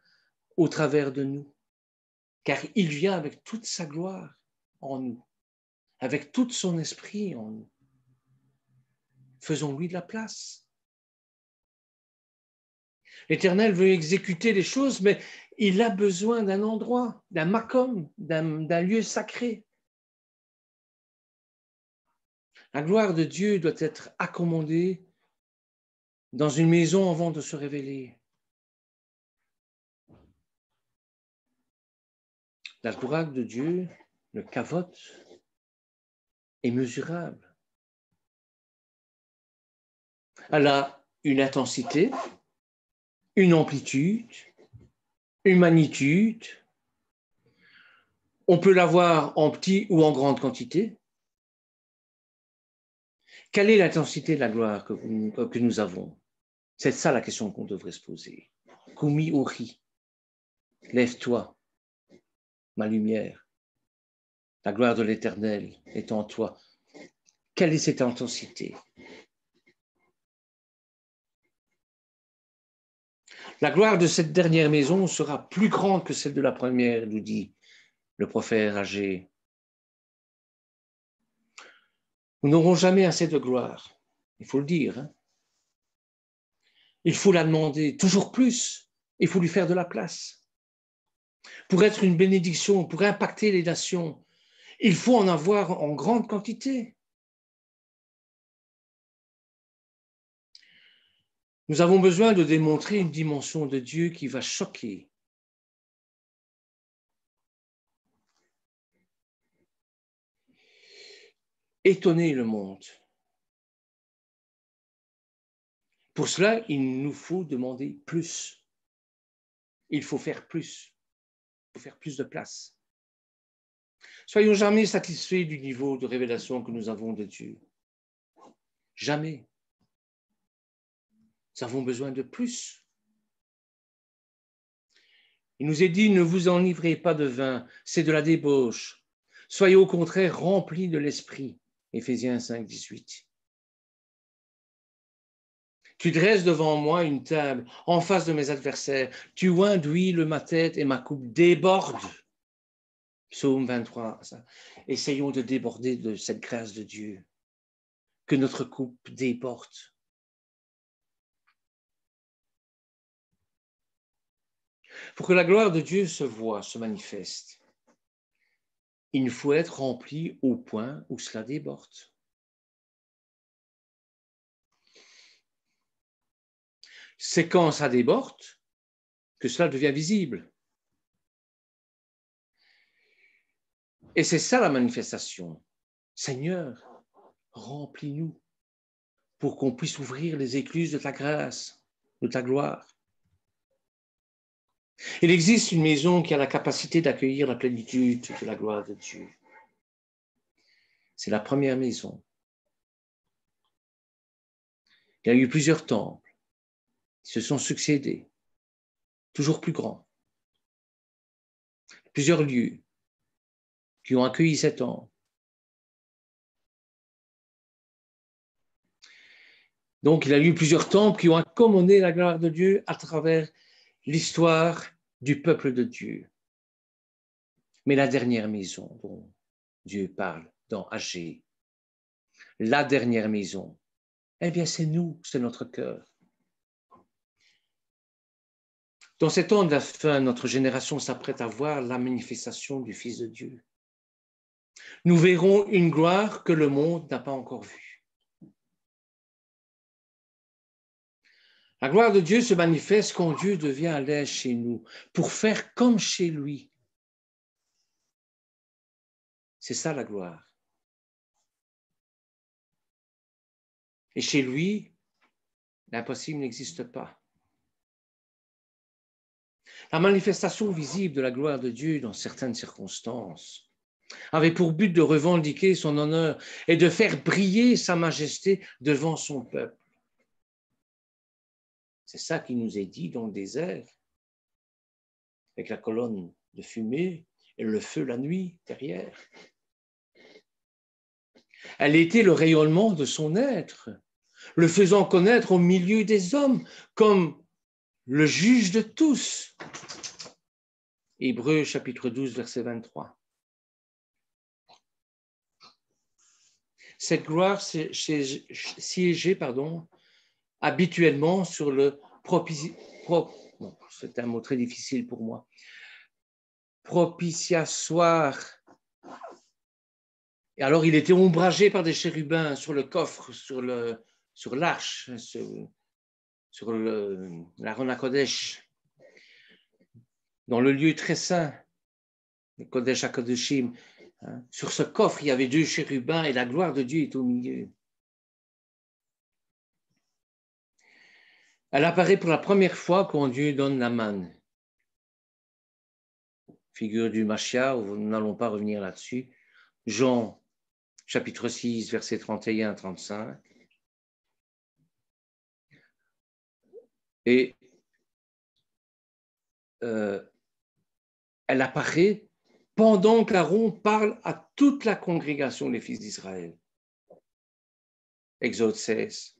au travers de nous, car il vient avec toute sa gloire en nous, avec tout son esprit en nous. Faisons-lui de la place L'Éternel veut exécuter les choses, mais il a besoin d'un endroit, d'un makom, d'un lieu sacré. La gloire de Dieu doit être accommodée dans une maison avant de se révéler. La gloire de Dieu, le cavote, est mesurable. Elle a une intensité, une amplitude, une magnitude. On peut l'avoir en petit ou en grande quantité. Quelle est l'intensité de la gloire que, nous avons C'est ça la question qu'on devrait se poser. Kumi Ori, lève-toi, ma lumière. La gloire de l'Éternel est en toi. Quelle est cette intensité La gloire de cette dernière maison sera plus grande que celle de la première, nous dit le prophète âgé. Nous n'aurons jamais assez de gloire, il faut le dire. Hein. il faut la demander toujours plus, il faut lui faire de la place. Pour être une bénédiction, pour impacter les nations, il faut en avoir en grande quantité. Nous avons besoin de démontrer une dimension de Dieu qui va choquer. Étonner le monde. Pour cela, il nous faut demander plus. Il faut faire plus. Il faut faire plus de place. Soyons jamais satisfaits du niveau de révélation que nous avons de Dieu. Jamais. Nous avons besoin de plus. Il nous est dit, ne vous enivrez pas de vin, c'est de la débauche. Soyez au contraire remplis de l'esprit. Éphésiens 5, 18. Tu dresses devant moi une table en face de mes adversaires. Tu induis ma tête et ma coupe déborde. Psaume 23. Essayons de déborder de cette grâce de Dieu. Que notre coupe déborde. Pour que la gloire de Dieu se voie, se manifeste, il faut être rempli au point où cela déborde. C'est quand ça déborde que cela devient visible. Et c'est ça la manifestation. Seigneur, remplis-nous pour qu'on puisse ouvrir les écluses de ta grâce, de ta gloire. Il existe une maison qui a la capacité d'accueillir la plénitude de la gloire de Dieu. C'est la première maison. Il y a eu plusieurs temples qui se sont succédés, toujours plus grands. Plusieurs lieux qui ont accueilli cet homme. Donc, il y a eu plusieurs temples qui ont accommodé la gloire de Dieu à travers l'histoire du peuple de Dieu. Mais la dernière maison dont Dieu parle dans Agé, la dernière maison, eh bien c'est nous, c'est notre cœur. Dans ces temps de la fin, notre génération s'apprête à voir la manifestation du Fils de Dieu. Nous verrons une gloire que le monde n'a pas encore vue La gloire de Dieu se manifeste quand Dieu devient à l'aise chez nous pour faire comme chez lui. C'est ça la gloire. Et chez lui, l'impossible n'existe pas. La manifestation visible de la gloire de Dieu dans certaines circonstances avait pour but de revendiquer son honneur et de faire briller sa majesté devant son peuple. C'est ça qui nous est dit dans le désert, avec la colonne de fumée et le feu la nuit derrière. Elle était le rayonnement de son être, le faisant connaître au milieu des hommes comme le juge de tous. Hébreux chapitre 12, verset 23. Cette gloire siégée pardon, habituellement sur le c'est un mot très difficile pour moi, propitiatoire. Et alors il était ombragé par des chérubins sur le coffre, sur sur l'arche, sur, la Kodesh, dans le lieu très saint, le Kodesh à Kodeshim. Hein. sur ce coffre, il y avait deux chérubins et la gloire de Dieu est au milieu. Elle apparaît pour la première fois quand Dieu donne la manne. Figure du Machia, nous n'allons pas revenir là-dessus. Jean, chapitre 6, verset 31 à 35. Et euh, elle apparaît pendant qu'Aaron parle à toute la congrégation des fils d'Israël. Exode 16,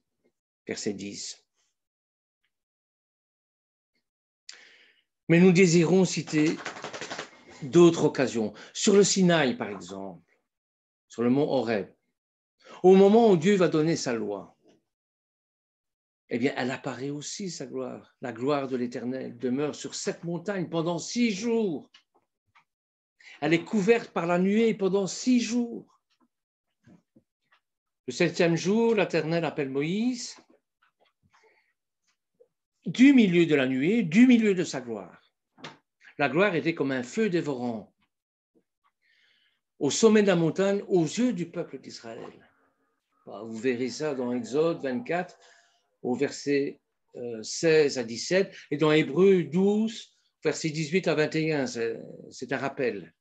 verset 10. Mais nous désirons citer d'autres occasions. Sur le Sinaï, par exemple, sur le mont Horeb, au moment où Dieu va donner sa loi, eh bien, elle apparaît aussi, sa gloire. La gloire de l'Éternel demeure sur cette montagne pendant six jours. Elle est couverte par la nuée pendant six jours. Le septième jour, l'Éternel appelle Moïse du milieu de la nuée, du milieu de sa gloire. La gloire était comme un feu dévorant au sommet de la montagne aux yeux du peuple d'Israël. Bah, vous verrez ça dans Exode 24 au verset 16 euh, à 17 et dans Hébreu 12 verset 18 à 21. C'est un rappel.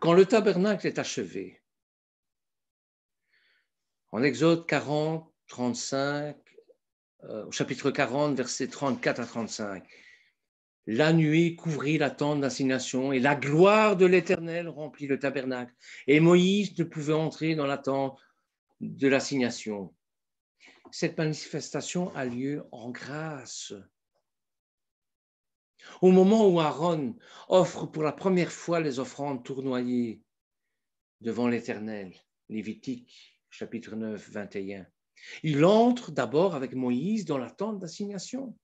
Quand le tabernacle est achevé, en Exode 40, 35, euh, au chapitre 40, versets 34 à 35. La nuit couvrit la tente d'assignation et la gloire de l'Éternel remplit le tabernacle. Et Moïse ne pouvait entrer dans la tente de l'assignation. Cette manifestation a lieu en grâce. Au moment où Aaron offre pour la première fois les offrandes tournoyées devant l'Éternel, Lévitique chapitre 9, 21, il entre d'abord avec Moïse dans la tente d'assignation.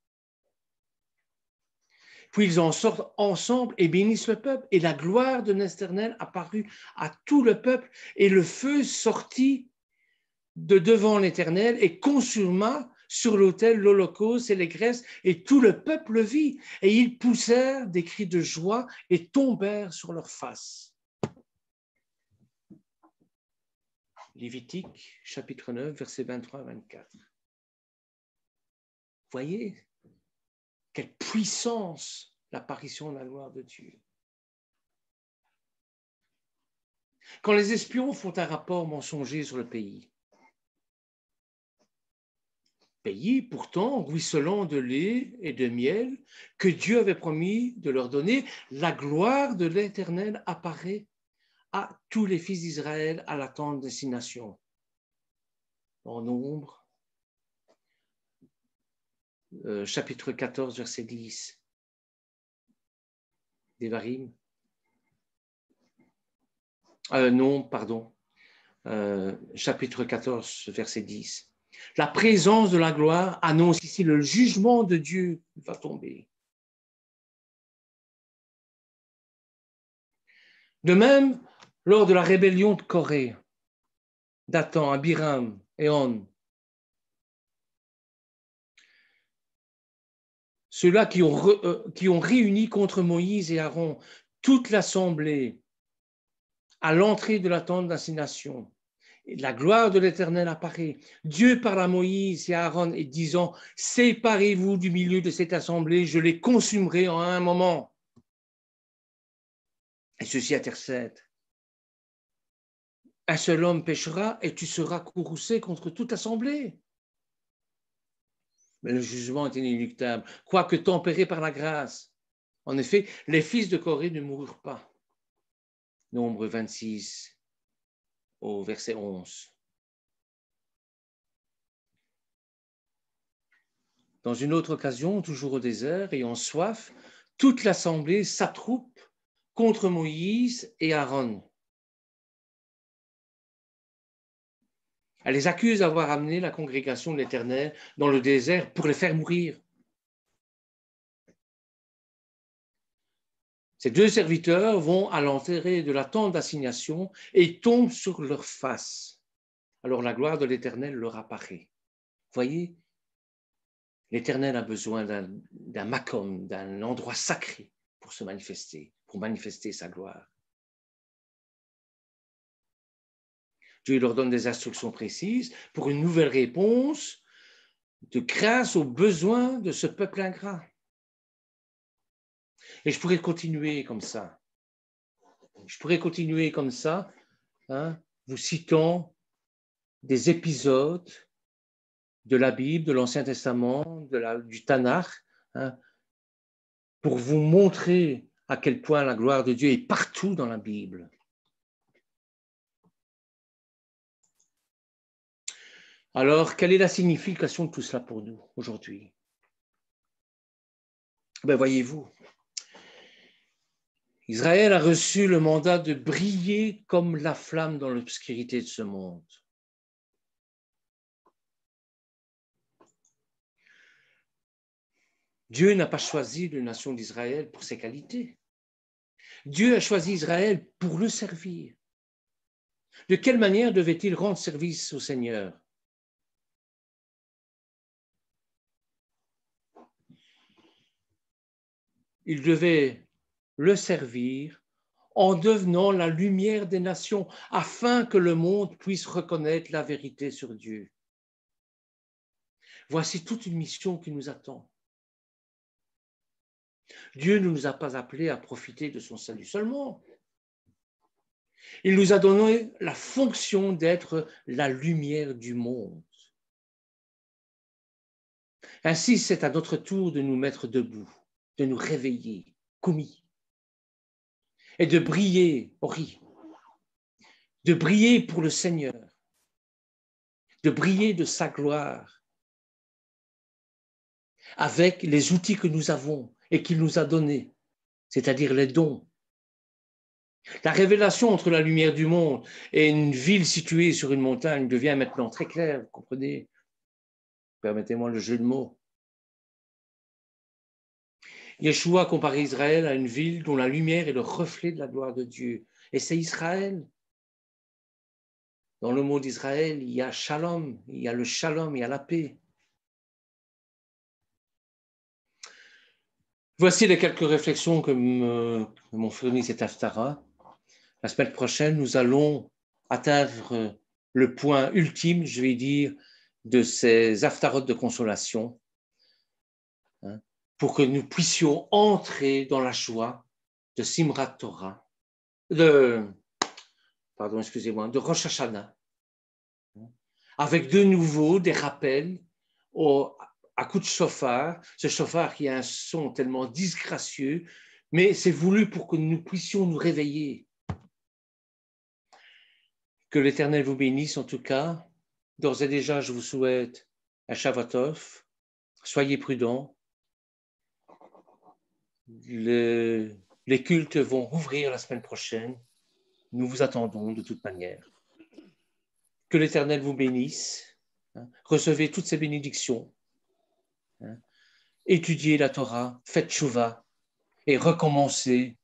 Puis ils en sortent ensemble et bénissent le peuple. Et la gloire de l'Éternel apparut à tout le peuple. Et le feu sortit de devant l'Éternel et consuma sur l'autel l'Holocauste et les graisses. Et tout le peuple vit. Et ils poussèrent des cris de joie et tombèrent sur leurs faces. Lévitique chapitre 9, versets 23 à 24. Voyez quelle puissance l'apparition de la gloire de Dieu. Quand les espions font un rapport mensonger sur le pays, pays pourtant ruisselant de lait et de miel que Dieu avait promis de leur donner, la gloire de l'Éternel apparaît à tous les fils d'Israël à la destination. En nombre, euh, chapitre 14, verset 10. Devarim. Euh, non, pardon. Euh, chapitre 14, verset 10. La présence de la gloire annonce ici le jugement de Dieu va tomber. De même, lors de la rébellion de Corée, à Biram et On. Ceux-là euh, qui, ont réuni contre Moïse et Aaron toute l'assemblée à l'entrée de la tente d'assignation. la gloire de l'Éternel apparaît. Dieu parle à Moïse et à Aaron et disant, séparez-vous du milieu de cette assemblée, je les consumerai en un moment. Et ceci intercèdent. Un seul homme péchera et tu seras courroucé contre toute assemblée. Mais le jugement est inéluctable, quoique tempéré par la grâce. En effet, les fils de Corée ne moururent pas. Nombre 26 au verset 11. Dans une autre occasion, toujours au désert, et en soif, toute l'assemblée s'attroupe contre Moïse et Aaron. Elle les accuse d'avoir amené la congrégation de l'Éternel dans le désert pour les faire mourir. Ces deux serviteurs vont à l'enterré de la tente d'assignation et tombent sur leur face. Alors la gloire de l'Éternel leur apparaît. Voyez, l'Éternel a besoin d'un, d'un d'un endroit sacré pour se manifester, pour manifester sa gloire. Dieu leur donne des instructions précises pour une nouvelle réponse de grâce aux besoins de ce peuple ingrat. Et je pourrais continuer comme ça. Je pourrais continuer comme ça, hein, vous citant des épisodes de la Bible, de l'Ancien Testament, du Tanakh, hein, pour vous montrer à quel point la gloire de Dieu est partout dans la Bible. Alors, quelle est la signification de tout cela pour nous aujourd'hui Ben voyez-vous, Israël a reçu le mandat de briller comme la flamme dans l'obscurité de ce monde. Dieu n'a pas choisi la nation d'Israël pour ses qualités. Dieu a choisi Israël pour le servir. De quelle manière devait-il rendre service au Seigneur il devait le servir en devenant la lumière des nations, afin que le monde puisse reconnaître la vérité sur Dieu. Voici toute une mission qui nous attend. Dieu ne nous a pas appelés à profiter de son salut seulement. Il nous a donné la fonction d'être la lumière du monde. Ainsi, c'est à notre tour de nous mettre debout de nous réveiller, commis, et de briller, Ori, de briller pour le Seigneur, de briller de sa gloire, avec les outils que nous avons et qu'il nous a donnés, c'est-à-dire les dons. La révélation entre la lumière du monde et une ville située sur une montagne devient maintenant très claire, vous comprenez Permettez-moi le jeu de mots. Yeshua compare Israël à une ville dont la lumière est le reflet de la gloire de Dieu. Et c'est Israël. Dans le monde d'Israël, il y a shalom, il y a le shalom, il y a la paix. Voici les quelques réflexions que m'ont fourni cet Aftara. La semaine prochaine, nous allons atteindre le point ultime, je vais dire, de ces Aftarotes de consolation pour que nous puissions entrer dans la joie de Simrat Torah, de, pardon, excusez-moi, de Rosh Hashanah, avec de nouveau des rappels au, à coup de chauffard, ce chauffard qui a un son tellement disgracieux, mais c'est voulu pour que nous puissions nous réveiller. Que l'Éternel vous bénisse en tout cas. D'ores et déjà, je vous souhaite un Shavatov. Soyez prudents les cultes vont rouvrir la semaine prochaine. Nous vous attendons de toute manière. Que l'Éternel vous bénisse. Hein. Recevez toutes ces bénédictions. Hein. Étudiez la Torah, faites Shuvah et recommencez.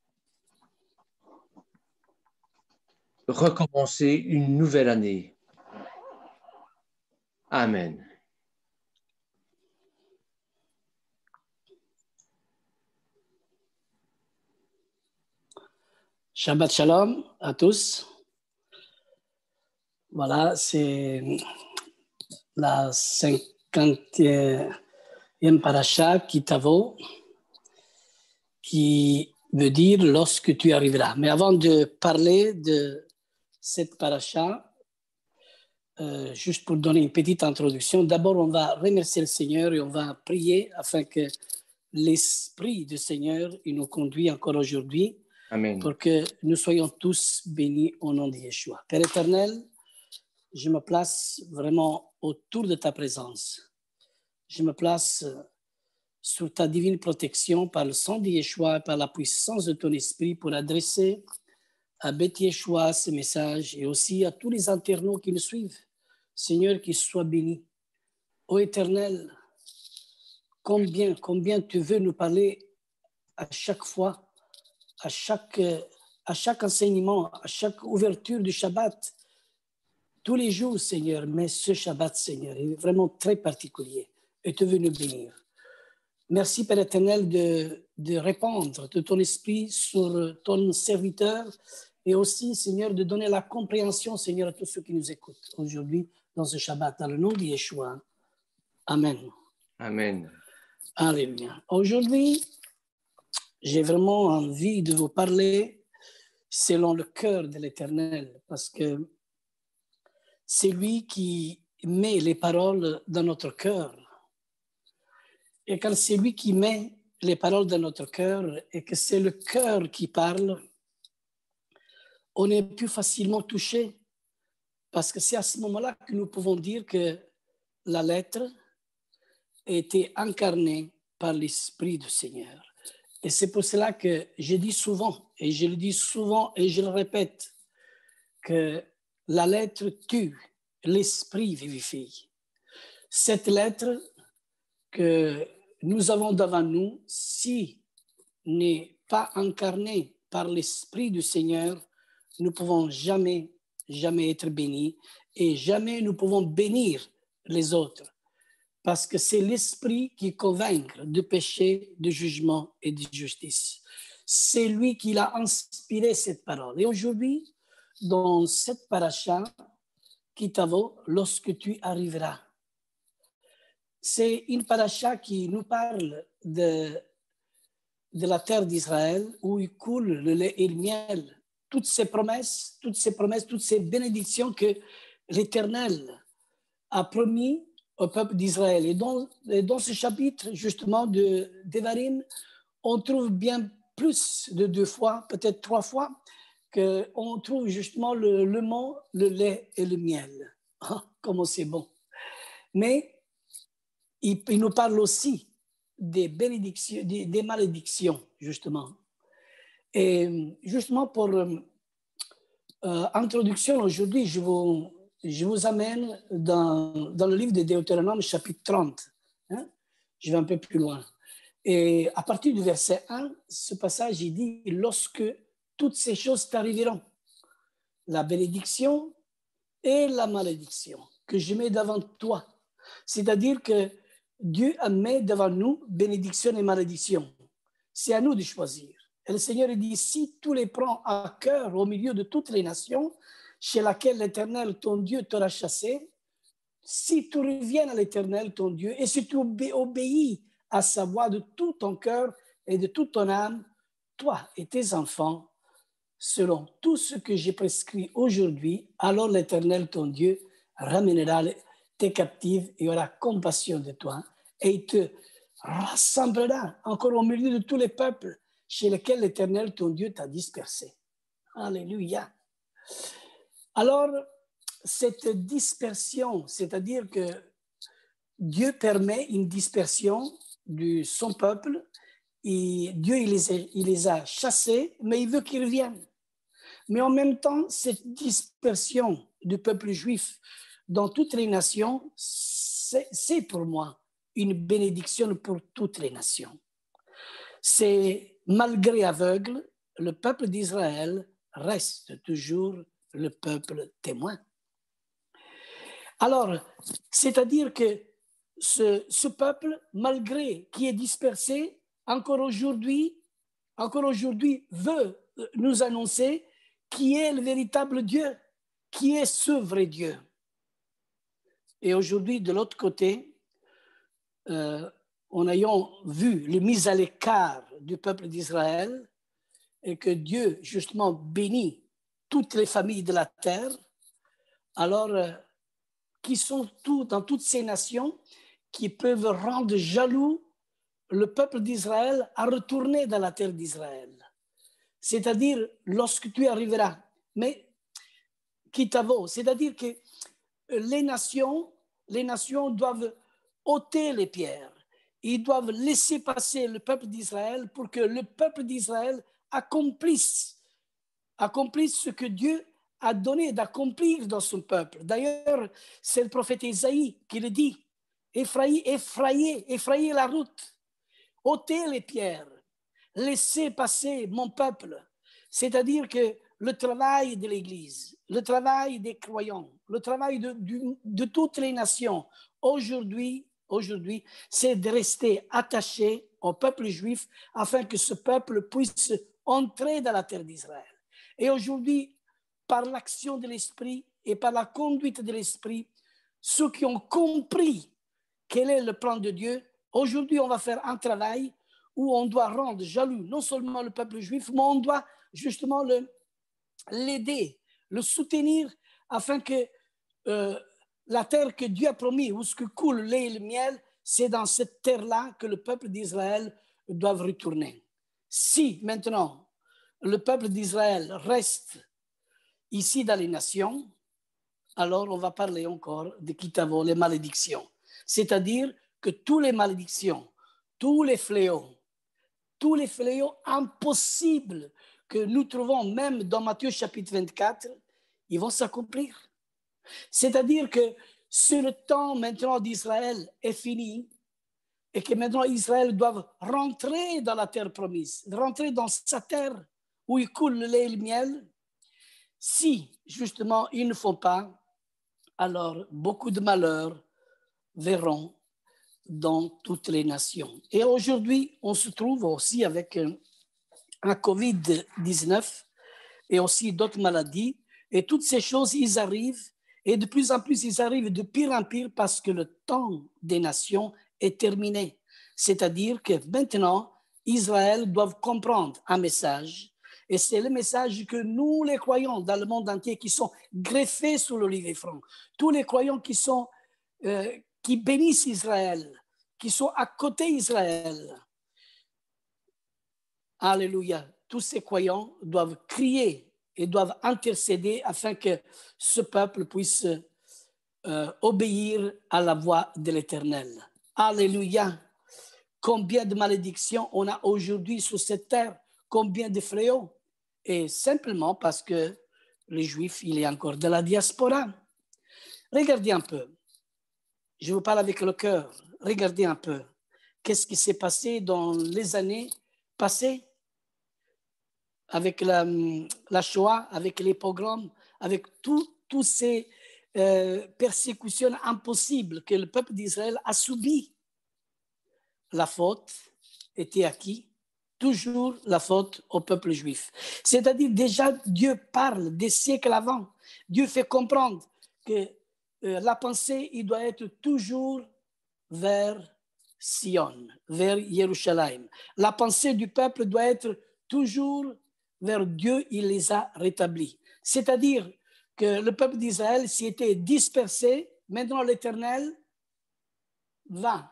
Recommencez une nouvelle année. Amen. Shabbat Shalom à tous. Voilà, c'est la cinquantième e qui t'avoue, qui veut dire lorsque tu arriveras. Mais avant de parler de cette paracha, euh, juste pour donner une petite introduction, d'abord on va remercier le Seigneur et on va prier afin que l'Esprit du Seigneur nous conduise encore aujourd'hui Amen. Pour que nous soyons tous bénis au nom de Yeshua. Père éternel, je me place vraiment autour de ta présence. Je me place euh, sous ta divine protection par le sang de Yeshua et par la puissance de ton esprit pour adresser à Beth Yeshua ce message et aussi à tous les internautes qui nous suivent. Seigneur, qu'il soit béni. Ô Éternel, combien, combien tu veux nous parler à chaque fois à chaque, à chaque enseignement, à chaque ouverture du Shabbat, tous les jours, Seigneur, mais ce Shabbat, Seigneur, est vraiment très particulier et te veux nous bénir. Merci, Père éternel, de, de répandre de ton esprit sur ton serviteur et aussi, Seigneur, de donner la compréhension, Seigneur, à tous ceux qui nous écoutent aujourd'hui dans ce Shabbat, dans le nom de Yeshua. Amen. Amen. Alléluia. Aujourd'hui, j'ai vraiment envie de vous parler selon le cœur de l'Éternel, parce que c'est lui qui met les paroles dans notre cœur. Et quand c'est lui qui met les paroles dans notre cœur et que c'est le cœur qui parle, on est plus facilement touché, parce que c'est à ce moment-là que nous pouvons dire que la lettre a été incarnée par l'Esprit du Seigneur. Et c'est pour cela que je dis souvent, et je le dis souvent et je le répète, que la lettre tue, l'esprit vivifie. Cette lettre que nous avons devant nous, si n'est pas incarnée par l'esprit du Seigneur, nous ne pouvons jamais, jamais être bénis et jamais nous pouvons bénir les autres parce que c'est l'Esprit qui convainc du péché, du jugement et de justice. C'est lui qui l'a inspiré cette parole. Et aujourd'hui, dans cette paracha, qui t'avoue lorsque tu arriveras, c'est une paracha qui nous parle de, de la terre d'Israël où il coule le lait et le miel, toutes ces promesses, toutes ces promesses, toutes ces bénédictions que l'Éternel a promis au peuple d'Israël. Et dans, dans, ce chapitre, justement, de d'Evarim, on trouve bien plus de deux fois, peut-être trois fois, qu'on trouve justement le, le mot le lait et le miel. Ah, comment c'est bon. Mais il, nous parle aussi des bénédictions, des, malédictions, justement. Et justement, pour euh, introduction, aujourd'hui, je vous je vous amène dans, le livre de Deutéronome, chapitre 30. Hein. Je vais un peu plus loin. Et à partir du verset 1, ce passage, il dit Lorsque toutes ces choses t'arriveront, la bénédiction et la malédiction que je mets devant toi. C'est-à-dire que Dieu met devant nous bénédiction et malédiction. C'est à nous de choisir. Et le Seigneur dit Si tu les prends à cœur au milieu de toutes les nations, chez laquelle l'Éternel, ton Dieu, t'aura chassé, si tu reviens à l'Éternel, ton Dieu, et si tu obéis à sa voix de tout ton cœur et de toute ton âme, toi et tes enfants, selon tout ce que j'ai prescrit aujourd'hui, alors l'Éternel, ton Dieu, ramènera tes captives et aura compassion de toi, et il te rassemblera encore au milieu de tous les peuples chez lesquels l'Éternel, ton Dieu, t'a dispersé. Alléluia. Alors, cette dispersion, c'est-à-dire que Dieu permet une dispersion de son peuple et Dieu, les a, il les a chassés, mais il veut qu'ils reviennent. Mais en même temps, cette dispersion du peuple juif dans toutes les nations, c'est pour moi une bénédiction pour toutes les nations. C'est malgré aveugle, le peuple d'Israël reste toujours le peuple témoin. Alors, c'est-à-dire que ce, peuple, malgré qui est dispersé, encore aujourd'hui, encore aujourd'hui, veut nous annoncer qui est le véritable Dieu, qui est ce vrai Dieu. Et aujourd'hui, de l'autre côté, euh, en ayant vu les mises à l'écart du peuple d'Israël, et que Dieu justement bénit toutes les familles de la terre, alors euh, qui sont dans toutes ces nations qui peuvent rendre jaloux le peuple d'Israël à retourner dans la terre d'Israël. C'est-à-dire, lorsque tu arriveras, mais qui à vous, c'est-à-dire que euh, les nations, les nations doivent ôter les pierres, ils doivent laisser passer le peuple d'Israël pour que le peuple d'Israël accomplisse Accomplir ce que Dieu a donné d'accomplir dans son peuple. D'ailleurs, c'est le prophète Isaïe qui le dit. Effrayez, effrayez, la route. ôtez les pierres. Laissez passer mon peuple. C'est-à-dire que le travail de l'Église, le travail des croyants, le travail de, de toutes les nations, aujourd'hui, aujourd'hui, c'est de rester attaché au peuple juif afin que ce peuple puisse entrer dans la terre d'Israël. Et aujourd'hui, par l'action de l'Esprit et par la conduite de l'Esprit, ceux qui ont compris quel est le plan de Dieu, aujourd'hui, on va faire un travail où on doit rendre jaloux non seulement le peuple juif, mais on doit justement l'aider, le, soutenir afin que euh, la terre que Dieu a promis, où ce que coule le et le miel, c'est dans cette terre-là que le peuple d'Israël doit retourner. Si maintenant le peuple d'Israël reste ici dans les nations, alors on va parler encore de Kitavo, les malédictions. C'est-à-dire que toutes les malédictions, tous les fléaux, tous les fléaux impossibles que nous trouvons même dans Matthieu chapitre 24, ils vont s'accomplir. C'est-à-dire que si le temps maintenant d'Israël est fini et que maintenant Israël doit rentrer dans la terre promise, rentrer dans sa terre, où il coule le lait et le miel, si justement il ne faut pas, alors beaucoup de malheurs verront dans toutes les nations. Et aujourd'hui, on se trouve aussi avec euh, un, un Covid-19 et aussi d'autres maladies. Et toutes ces choses, ils arrivent. Et de plus en plus, ils arrivent de pire en pire parce que le temps des nations est terminé. C'est-à-dire que maintenant, Israël doit comprendre un message et c'est le message que nous, les croyants dans le monde entier, qui sont greffés sur l'olivier franc, tous les croyants qui, sont, euh, qui bénissent Israël, qui sont à côté Israël. Alléluia. Tous ces croyants doivent crier et doivent intercéder afin que ce peuple puisse euh, obéir à la voix de l'Éternel. Alléluia. Combien de malédictions on a aujourd'hui sur cette terre, combien de fréaux et simplement parce que le juif, il est encore de la diaspora. Regardez un peu. Je vous parle avec le cœur. Regardez un peu. Qu'est-ce qui s'est passé dans les années passées avec la, Shoah, avec les pogroms, avec toutes ces euh, persécutions impossibles que le peuple d'Israël a subies. La faute était à toujours la faute au peuple juif. C'est-à-dire déjà Dieu parle des siècles avant. Dieu fait comprendre que euh, la pensée, il doit être toujours vers Sion, vers Jérusalem. La pensée du peuple doit être toujours vers Dieu, il les a rétablis. C'est-à-dire que le peuple d'Israël s'y était dispersé, maintenant l'Éternel va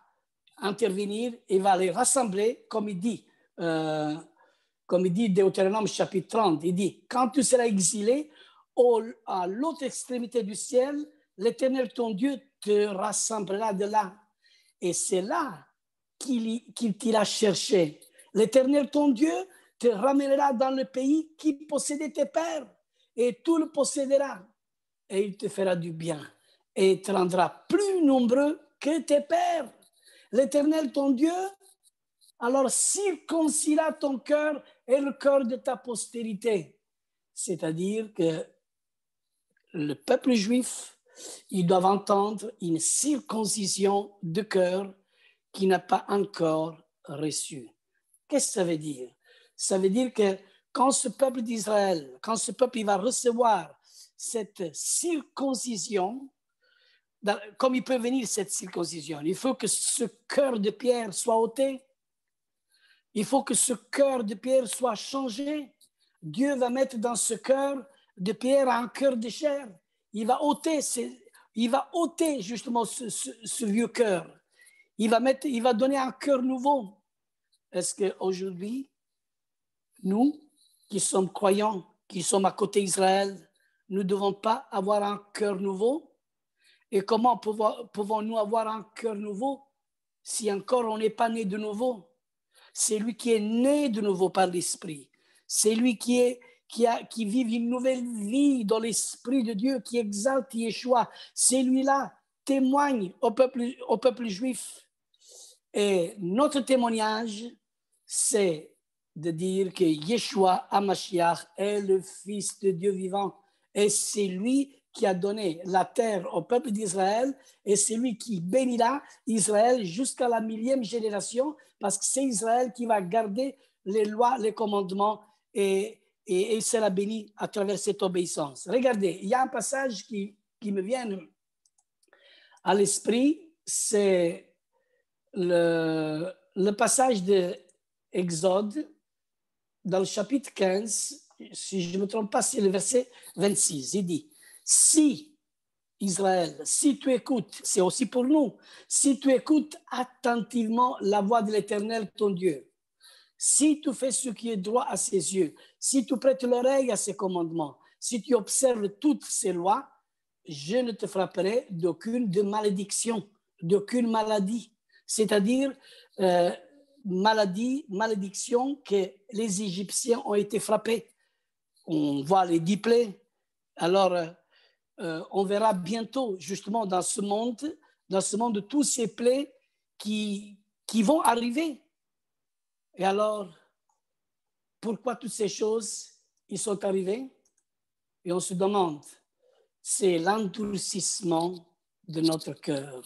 intervenir et va les rassembler, comme il dit euh, comme il dit Deutéronome chapitre 30, il dit, quand tu seras exilé au, à l'autre extrémité du ciel, l'Éternel ton Dieu te rassemblera de là. Et c'est là qu'il qu'il t'ira cherché. L'Éternel ton Dieu te ramènera dans le pays qui possédait tes pères, et tout le possédera, et il te fera du bien, et te rendra plus nombreux que tes pères. L'Éternel ton Dieu alors circoncila ton cœur et le cœur de ta postérité. C'est-à-dire que le peuple juif, ils doivent entendre une circoncision de cœur qui n'a pas encore reçu. Qu'est-ce que ça veut dire Ça veut dire que quand ce peuple d'Israël, quand ce peuple va recevoir cette circoncision, comme il peut venir cette circoncision, il faut que ce cœur de pierre soit ôté, il faut que ce cœur de pierre soit changé. Dieu va mettre dans ce cœur de pierre un cœur de chair. Il va ôter, il va ôter justement ce, vieux cœur. Il va, mettre, il va donner un cœur nouveau. Est-ce qu'aujourd'hui, nous qui sommes croyants, qui sommes à côté d'Israël, nous ne devons pas avoir un cœur nouveau Et comment pouvons-nous avoir un cœur nouveau si encore on n'est pas né de nouveau c'est lui qui est né de nouveau par l'Esprit. C'est lui qui, est, qui, a, qui vit une nouvelle vie dans l'Esprit de Dieu, qui exalte Yeshua. C'est lui là témoigne au peuple, au peuple juif. Et notre témoignage, c'est de dire que Yeshua Hamashiach est le Fils de Dieu vivant. Et c'est lui qui a donné la terre au peuple d'Israël et c'est lui qui bénira Israël jusqu'à la millième génération parce que c'est Israël qui va garder les lois, les commandements et, et, sera béni à travers cette obéissance. Regardez, il y a un passage qui, qui me vient à l'esprit, c'est le, le passage de Exode dans le chapitre 15, si je ne me trompe pas, c'est le verset 26. Il dit, si Israël, si tu écoutes, c'est aussi pour nous, si tu écoutes attentivement la voix de l'Éternel, ton Dieu, si tu fais ce qui est droit à ses yeux, si tu prêtes l'oreille à ses commandements, si tu observes toutes ses lois, je ne te frapperai d'aucune de malédiction, d'aucune maladie. C'est-à-dire, euh, maladie, malédiction que les Égyptiens ont été frappés. On voit les dix plaies. Alors, euh, euh, on verra bientôt justement dans ce monde, dans ce monde, de tous ces plaies qui, vont arriver. Et alors, pourquoi toutes ces choses ils sont arrivées Et on se demande, c'est l'endurcissement de notre cœur.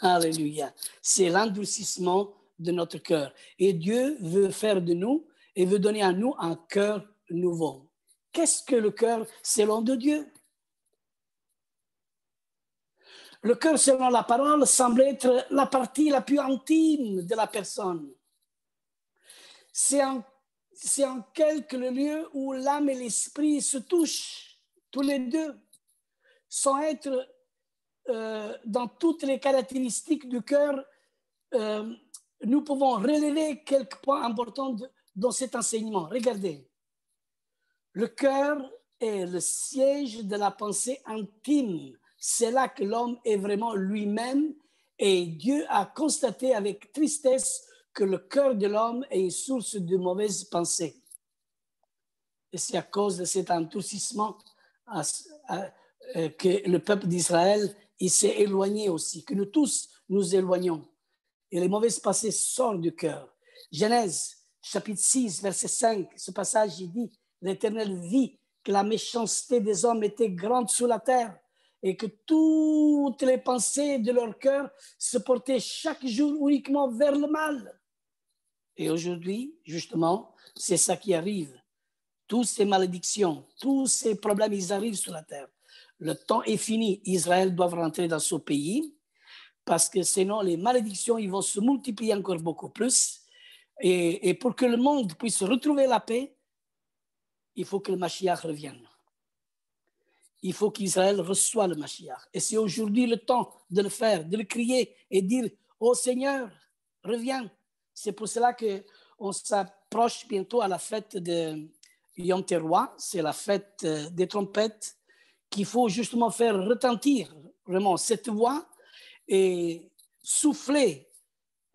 Alléluia. C'est l'endurcissement de notre cœur. Et Dieu veut faire de nous et veut donner à nous un cœur nouveau. Qu'est-ce que le cœur selon de Dieu Le cœur, selon la parole, semble être la partie la plus intime de la personne. C'est en, en quelque lieu où l'âme et l'esprit se touchent, tous les deux, sans être euh, dans toutes les caractéristiques du cœur. Euh, nous pouvons relever quelques points importants dans cet enseignement. Regardez, le cœur est le siège de la pensée intime c'est là que l'homme est vraiment lui-même et Dieu a constaté avec tristesse que le cœur de l'homme est une source de mauvaises pensées. Et c'est à cause de cet entourcissement euh, que le peuple d'Israël s'est éloigné aussi, que nous tous nous éloignons. Et les mauvaises pensées sortent du cœur. Genèse chapitre 6, verset 5, ce passage, dit, l'Éternel vit que la méchanceté des hommes était grande sous la terre et que toutes les pensées de leur cœur se portaient chaque jour uniquement vers le mal. Et aujourd'hui, justement, c'est ça qui arrive. Toutes ces malédictions, tous ces problèmes, ils arrivent sur la terre. Le temps est fini. Israël doit rentrer dans son pays parce que sinon les malédictions ils vont se multiplier encore beaucoup plus. Et, et pour que le monde puisse retrouver la paix, il faut que le Mashiach revienne il faut qu'Israël reçoive le Mashiach. Et c'est aujourd'hui le temps de le faire, de le crier et dire Ô oh Seigneur, reviens. C'est pour cela que on s'approche bientôt à la fête de Yom Teruah, c'est la fête euh, des trompettes, qu'il faut justement faire retentir vraiment cette voix et souffler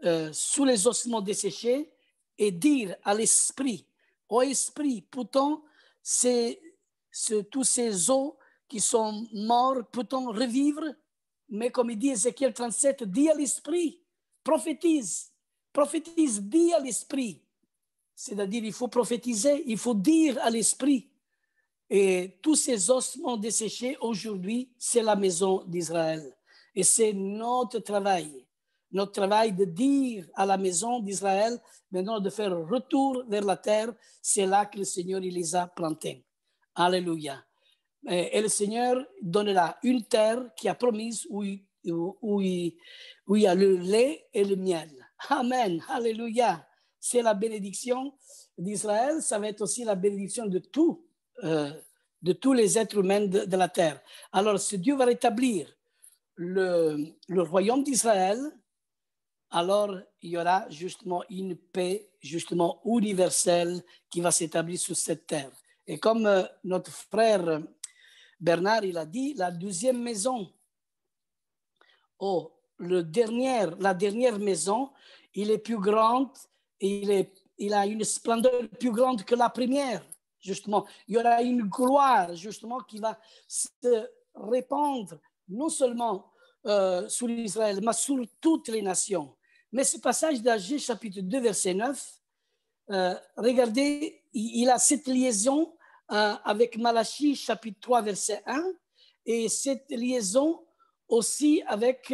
euh, sous les ossements desséchés et dire à l'esprit, ô oh esprit, pourtant, c'est, tous ces os qui sont morts, peut-on revivre Mais comme il dit Ézéchiel 37, dit à l'esprit, prophétise, prophétise, dit à l'esprit. C'est-à-dire, il faut prophétiser, il faut dire à l'esprit. Et tous ces ossements desséchés aujourd'hui, c'est la maison d'Israël. Et c'est notre travail, notre travail de dire à la maison d'Israël, maintenant de faire retour vers la terre, c'est là que le Seigneur les a plantés. Alléluia et le Seigneur donnera une terre qui a promise où, où, où, il y a le lait et le miel. Amen. Alléluia. C'est la bénédiction d'Israël. Ça va être aussi la bénédiction de tout, euh, de tous les êtres humains de, la terre. Alors, si Dieu va rétablir le, le royaume d'Israël, alors il y aura justement une paix, justement universelle, qui va s'établir sur cette terre. Et comme euh, notre frère Bernard, il a dit la deuxième maison. Oh, le la dernière maison, il est plus grande, il, est, il a une splendeur plus grande que la première, justement. Il y aura une gloire, justement, qui va se répandre, non seulement euh, sur Israël, mais sur toutes les nations. Mais ce passage d'Agé, chapitre 2, verset 9, euh, regardez, il a cette liaison euh, avec Malachie chapitre 3 verset 1 et cette liaison aussi avec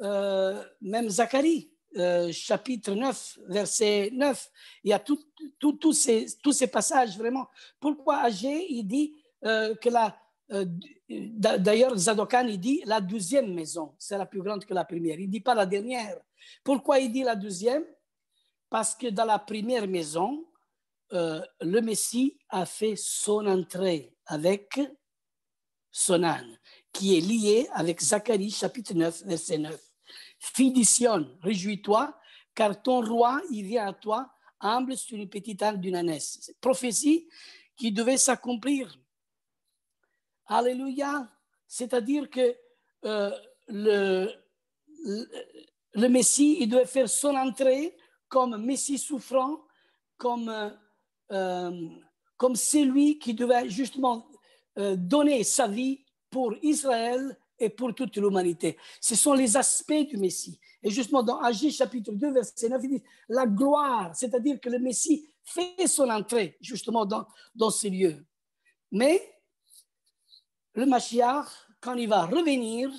euh, même Zacharie euh, chapitre 9 verset 9 il y a tout, ces, tous ces passages vraiment pourquoi Agé il dit que la d'ailleurs Zadokan il dit la deuxième maison c'est la plus grande que la première il dit pas la dernière pourquoi il dit la deuxième parce que dans la première maison euh, le Messie a fait son entrée avec son âne, qui est lié avec Zacharie chapitre 9, verset 9. Fille réjouis-toi, car ton roi, il vient à toi, humble sur une petite âne d'une ânesse. prophétie qui devait s'accomplir. Alléluia. C'est-à-dire que euh, le, le Messie, il devait faire son entrée comme Messie souffrant, comme euh, comme euh, comme celui qui devait justement euh, donner sa vie pour Israël et pour toute l'humanité. Ce sont les aspects du Messie. Et justement, dans Agis chapitre 2, verset 9, il dit la gloire, c'est-à-dire que le Messie fait son entrée justement dans, dans ces lieux. Mais le Mashiach, quand il va revenir,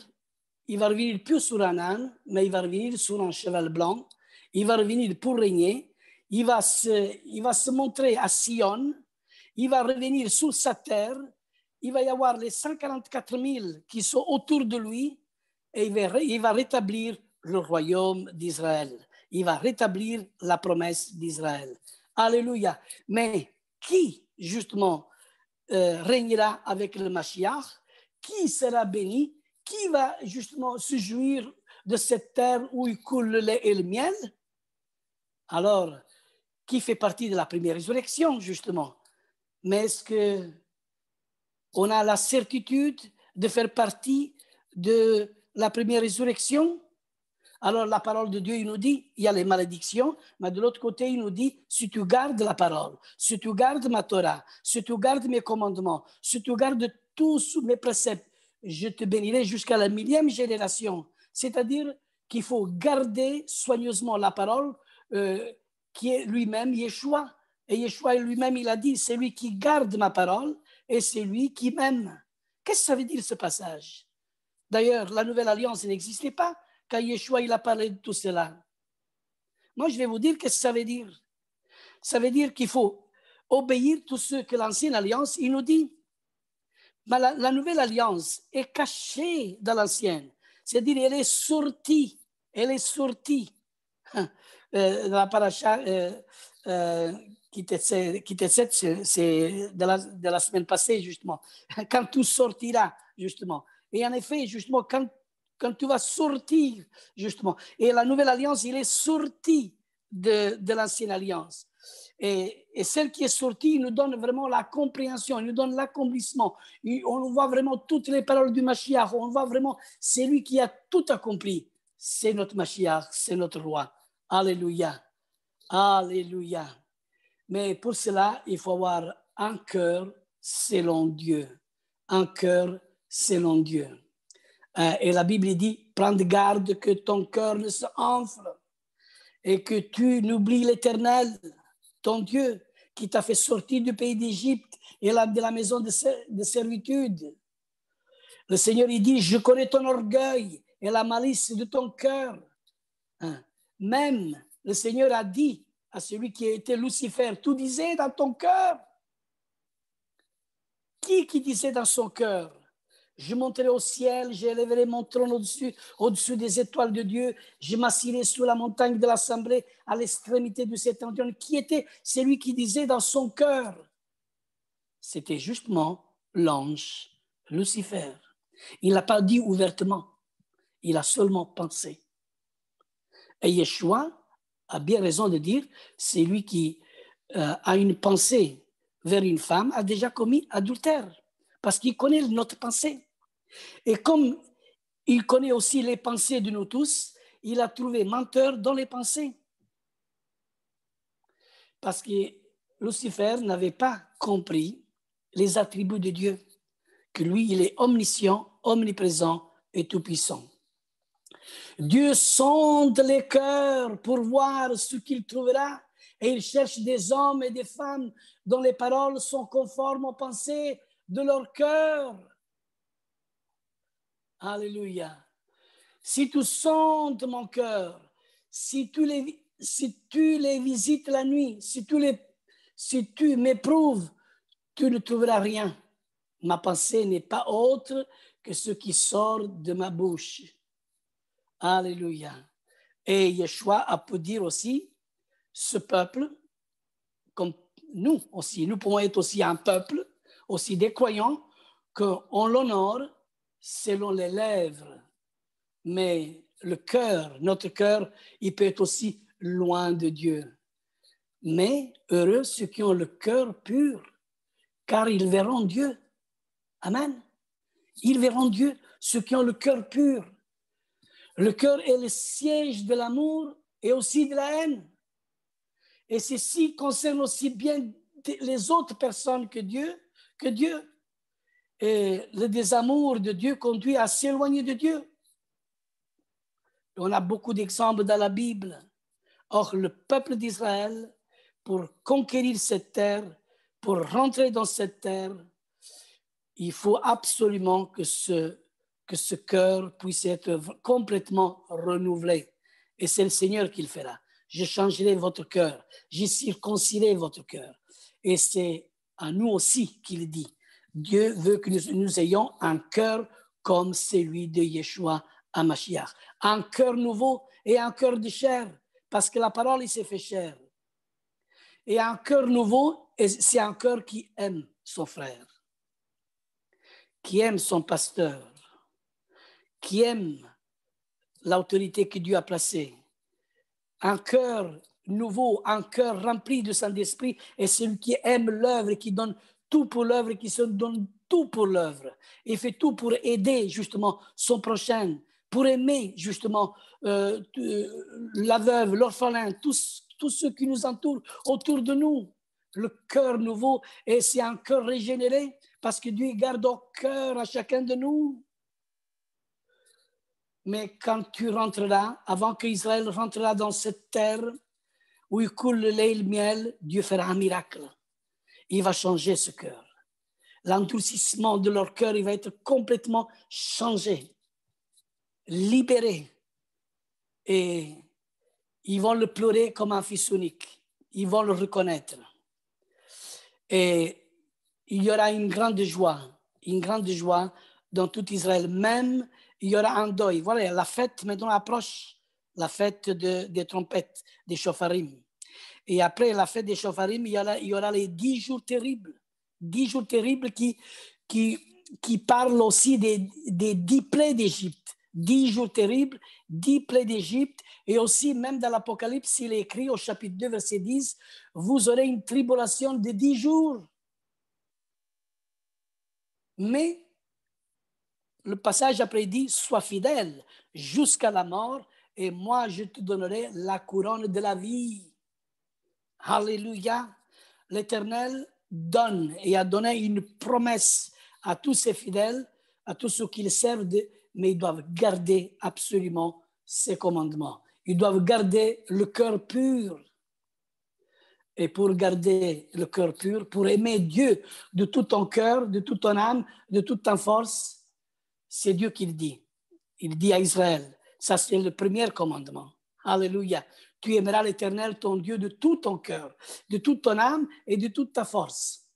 il va revenir plus sur un âne, mais il va revenir sur un cheval blanc. Il va revenir pour régner il va, se, il va se montrer à Sion, il va revenir sur sa terre, il va y avoir les 144 000 qui sont autour de lui et il va, rétablir le royaume d'Israël. Il va rétablir la promesse d'Israël. Alléluia. Mais qui, justement, euh, régnera avec le Mashiach Qui sera béni Qui va, justement, se jouir de cette terre où il coule le lait et le miel Alors, qui fait partie de la première résurrection, justement. Mais est-ce que on a la certitude de faire partie de la première résurrection Alors la parole de Dieu, il nous dit, il y a les malédictions, mais de l'autre côté, il nous dit, si tu gardes la parole, si tu gardes ma Torah, si tu gardes mes commandements, si tu gardes tous mes préceptes, je te bénirai jusqu'à la millième génération. C'est-à-dire qu'il faut garder soigneusement la parole. Euh, qui est lui-même Yeshua. Et Yeshua lui-même, il a dit, c'est lui qui garde ma parole et c'est lui qui m'aime. Qu'est-ce que ça veut dire ce passage D'ailleurs, la nouvelle alliance n'existait pas quand Yeshua il a parlé de tout cela. Moi, je vais vous dire qu'est-ce que ça veut dire. Ça veut dire qu'il faut obéir tout ce que l'ancienne alliance il nous dit. Mais la, nouvelle alliance est cachée dans l'ancienne, c'est-à-dire elle est sortie, elle est sortie. Euh, la paracha euh, euh, qui était c'est de la, de la semaine passée, justement. Quand tout sortira, justement. Et en effet, justement, quand, quand tu vas sortir, justement. Et la nouvelle alliance, il est sorti de, de l'ancienne alliance. Et, et, celle qui est sortie nous donne vraiment la compréhension, nous donne l'accomplissement. On voit vraiment toutes les paroles du Mashiach. On voit vraiment c'est lui qui a tout accompli. C'est notre Mashiach, c'est notre roi. Alléluia. Alléluia. Mais pour cela, il faut avoir un cœur selon Dieu. Un cœur selon Dieu. Euh, et la Bible dit, Prends garde que ton cœur ne se et que tu n'oublies l'Éternel, ton Dieu, qui t'a fait sortir du pays d'Égypte et de la maison de, servitude. Le Seigneur, dit, je connais ton orgueil et la malice de ton cœur, même le Seigneur a dit à celui qui était Lucifer, Tout disait dans ton cœur. Qui qui disait dans son cœur, je monterai au ciel, j'élèverai mon trône au-dessus, au-dessus des étoiles de Dieu, je m'assirai sur la montagne de l'Assemblée à l'extrémité de cet endroit. Qui était celui qui disait dans son cœur C'était justement l'ange Lucifer. Il n'a pas dit ouvertement, il a seulement pensé. Et Yeshua a bien raison de dire, c'est lui qui euh, a une pensée vers une femme, a déjà commis adultère, parce qu'il connaît notre pensée. Et comme il connaît aussi les pensées de nous tous, il a trouvé menteur dans les pensées. Parce que Lucifer n'avait pas compris les attributs de Dieu, que lui, il est omniscient, omniprésent et tout-puissant. Dieu sonde les cœurs pour voir ce qu'il trouvera. Et il cherche des hommes et des femmes dont les paroles sont conformes aux pensées de leur cœur. Alléluia. Si tu sondes mon cœur, si tu les, si tu les visites la nuit, si tu, si tu m'éprouves, tu ne trouveras rien. Ma pensée n'est pas autre que ce qui sort de ma bouche. Alléluia. Et Yeshua a pu dire aussi, ce peuple, comme nous aussi, nous pouvons être aussi un peuple, aussi des croyants, qu'on l'honore selon les lèvres. Mais le cœur, notre cœur, il peut être aussi loin de Dieu. Mais heureux ceux qui ont le cœur pur, car ils verront Dieu. Amen. Ils verront Dieu, ceux qui ont le cœur pur. Le cœur est le siège de l'amour et aussi de la haine. Et ceci concerne aussi bien les autres personnes que Dieu, que Dieu. Et le désamour de Dieu conduit à s'éloigner de Dieu. On a beaucoup d'exemples dans la Bible. Or, le peuple d'Israël, pour conquérir cette terre, pour rentrer dans cette terre, il faut absolument que ce que ce cœur puisse être complètement renouvelé. Et c'est le Seigneur qui le fera. Je changerai votre cœur, j'y circoncirai votre cœur. Et c'est à nous aussi qu'il dit. Dieu veut que nous, ayons un cœur comme celui de Yeshua à Mashiach. Un cœur nouveau et un cœur de chair, parce que la parole, il s'est fait chair. Et un cœur nouveau, c'est un cœur qui aime son frère, qui aime son pasteur, qui aime l'autorité que Dieu a placée, un cœur nouveau, un cœur rempli de Saint-Esprit est celui qui aime l'œuvre, qui donne tout pour l'œuvre, qui se donne tout pour l'œuvre et fait tout pour aider justement son prochain, pour aimer justement euh, euh, la veuve, l'orphelin, tous, tous ceux qui nous entourent autour de nous. Le cœur nouveau, et c'est un cœur régénéré parce que Dieu garde au cœur à chacun de nous mais quand tu rentreras, avant qu'Israël rentrera dans cette terre où il coule le lait et le miel, Dieu fera un miracle. Il va changer ce cœur. L'endurcissement de leur cœur, il va être complètement changé, libéré. Et ils vont le pleurer comme un fils unique. Ils vont le reconnaître. Et il y aura une grande joie, une grande joie dans tout Israël, même il y aura un deuil. Voilà, la fête maintenant approche, la fête des trompettes, des chauffarim. Et après la fête des chauffarim, il y aura, les dix jours terribles. Dix jours terribles qui, qui, qui parlent aussi des, des dix plaies d'Égypte. Dix jours terribles, dix plaies d'Égypte. Et aussi, même dans l'Apocalypse, il est écrit au chapitre 2, verset 10, vous aurez une tribulation de dix jours. Mais le passage après dit Sois fidèle jusqu'à la mort, et moi je te donnerai la couronne de la vie. Alléluia. L'Éternel donne et a donné une promesse à tous ses fidèles, à tous ceux qui le servent, mais ils doivent garder absolument ses commandements. Ils doivent garder le cœur pur. Et pour garder le cœur pur, pour aimer Dieu de tout ton cœur, de toute ton âme, de toute ta force, c'est Dieu qui le dit. Il dit à Israël. Ça, c'est le premier commandement. Alléluia. Tu aimeras l'Éternel, ton Dieu, de tout ton cœur, de toute ton âme et de toute ta force.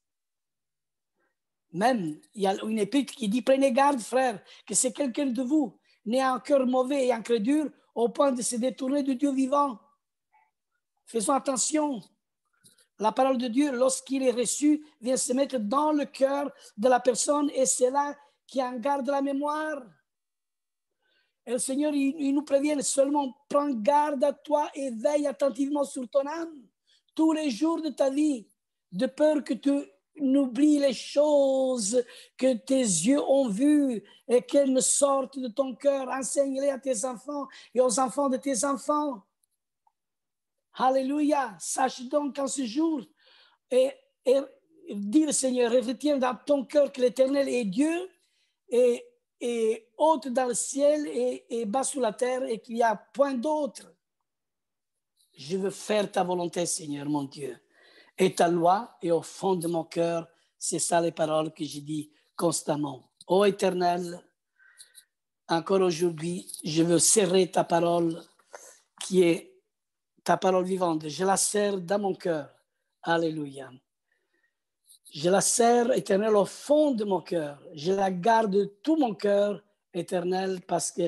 Même, il y a une épître qui dit, prenez garde, frère, que c'est quelqu'un de vous, né un cœur mauvais et incrédule, au point de se détourner du Dieu vivant. Faisons attention. La parole de Dieu, lorsqu'il est reçu, vient se mettre dans le cœur de la personne et c'est là qui en garde la mémoire. Et le Seigneur, il, nous prévient seulement, prends garde à toi et veille attentivement sur ton âme tous les jours de ta vie, de peur que tu n'oublies les choses que tes yeux ont vues et qu'elles ne sortent de ton cœur. Enseigne-les à tes enfants et aux enfants de tes enfants. Alléluia. Sache donc en ce jour, et, dit le Seigneur, retiens dans ton cœur que l'Éternel est Dieu et et haute dans le ciel et, et bas sous la terre et qu'il n'y a point d'autre. Je veux faire ta volonté, Seigneur mon Dieu. Et ta loi est au fond de mon cœur. C'est ça les paroles que je dis constamment. Ô Éternel, encore aujourd'hui, je veux serrer ta parole qui est ta parole vivante. Je la serre dans mon cœur. Alléluia. Je la sers, éternel, au fond de mon cœur. Je la garde tout mon cœur, éternel, parce que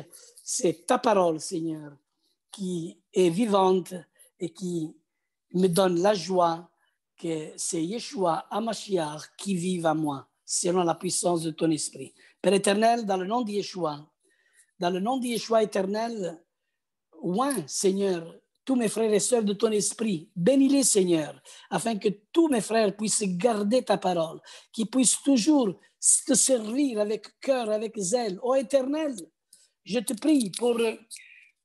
c'est ta parole, Seigneur, qui est vivante et qui me donne la joie que c'est Yeshua Hamashiach qui vive à moi, selon la puissance de ton esprit. Père éternel, dans le nom de Yeshua, dans le nom de Yeshua éternel, ouin, Seigneur, tous mes frères et sœurs de ton esprit. Bénis-les, Seigneur, afin que tous mes frères puissent garder ta parole, qu'ils puissent toujours te servir avec cœur, avec zèle. Ô Éternel, je te prie pour,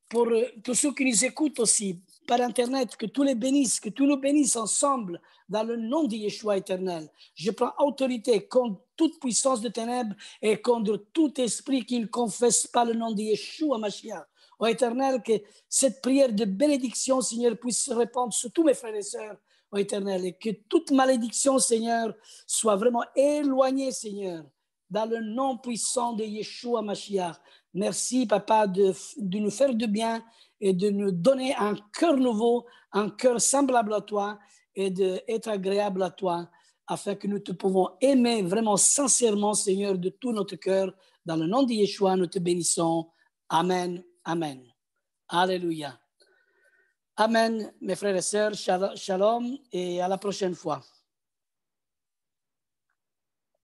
pour tous ceux qui nous écoutent aussi par Internet, que tous les bénissent, que tous nous bénissent ensemble dans le nom de Yeshua éternel. Je prends autorité contre toute puissance de ténèbres et contre tout esprit qui ne confesse pas le nom de Yeshua Mashiach Ô Éternel, que cette prière de bénédiction, Seigneur, puisse se répandre sur tous mes frères et sœurs, ô Éternel, et que toute malédiction, Seigneur, soit vraiment éloignée, Seigneur, dans le nom puissant de Yeshua Mashiach. Merci, Papa, de, de nous faire du bien et de nous donner un cœur nouveau, un cœur semblable à toi et d'être agréable à toi afin que nous te pouvons aimer vraiment sincèrement, Seigneur, de tout notre cœur. Dans le nom de Yeshua, nous te bénissons. Amen. Amen. Alléluia. Amen, mes frères et sœurs. Shalom et à la prochaine fois.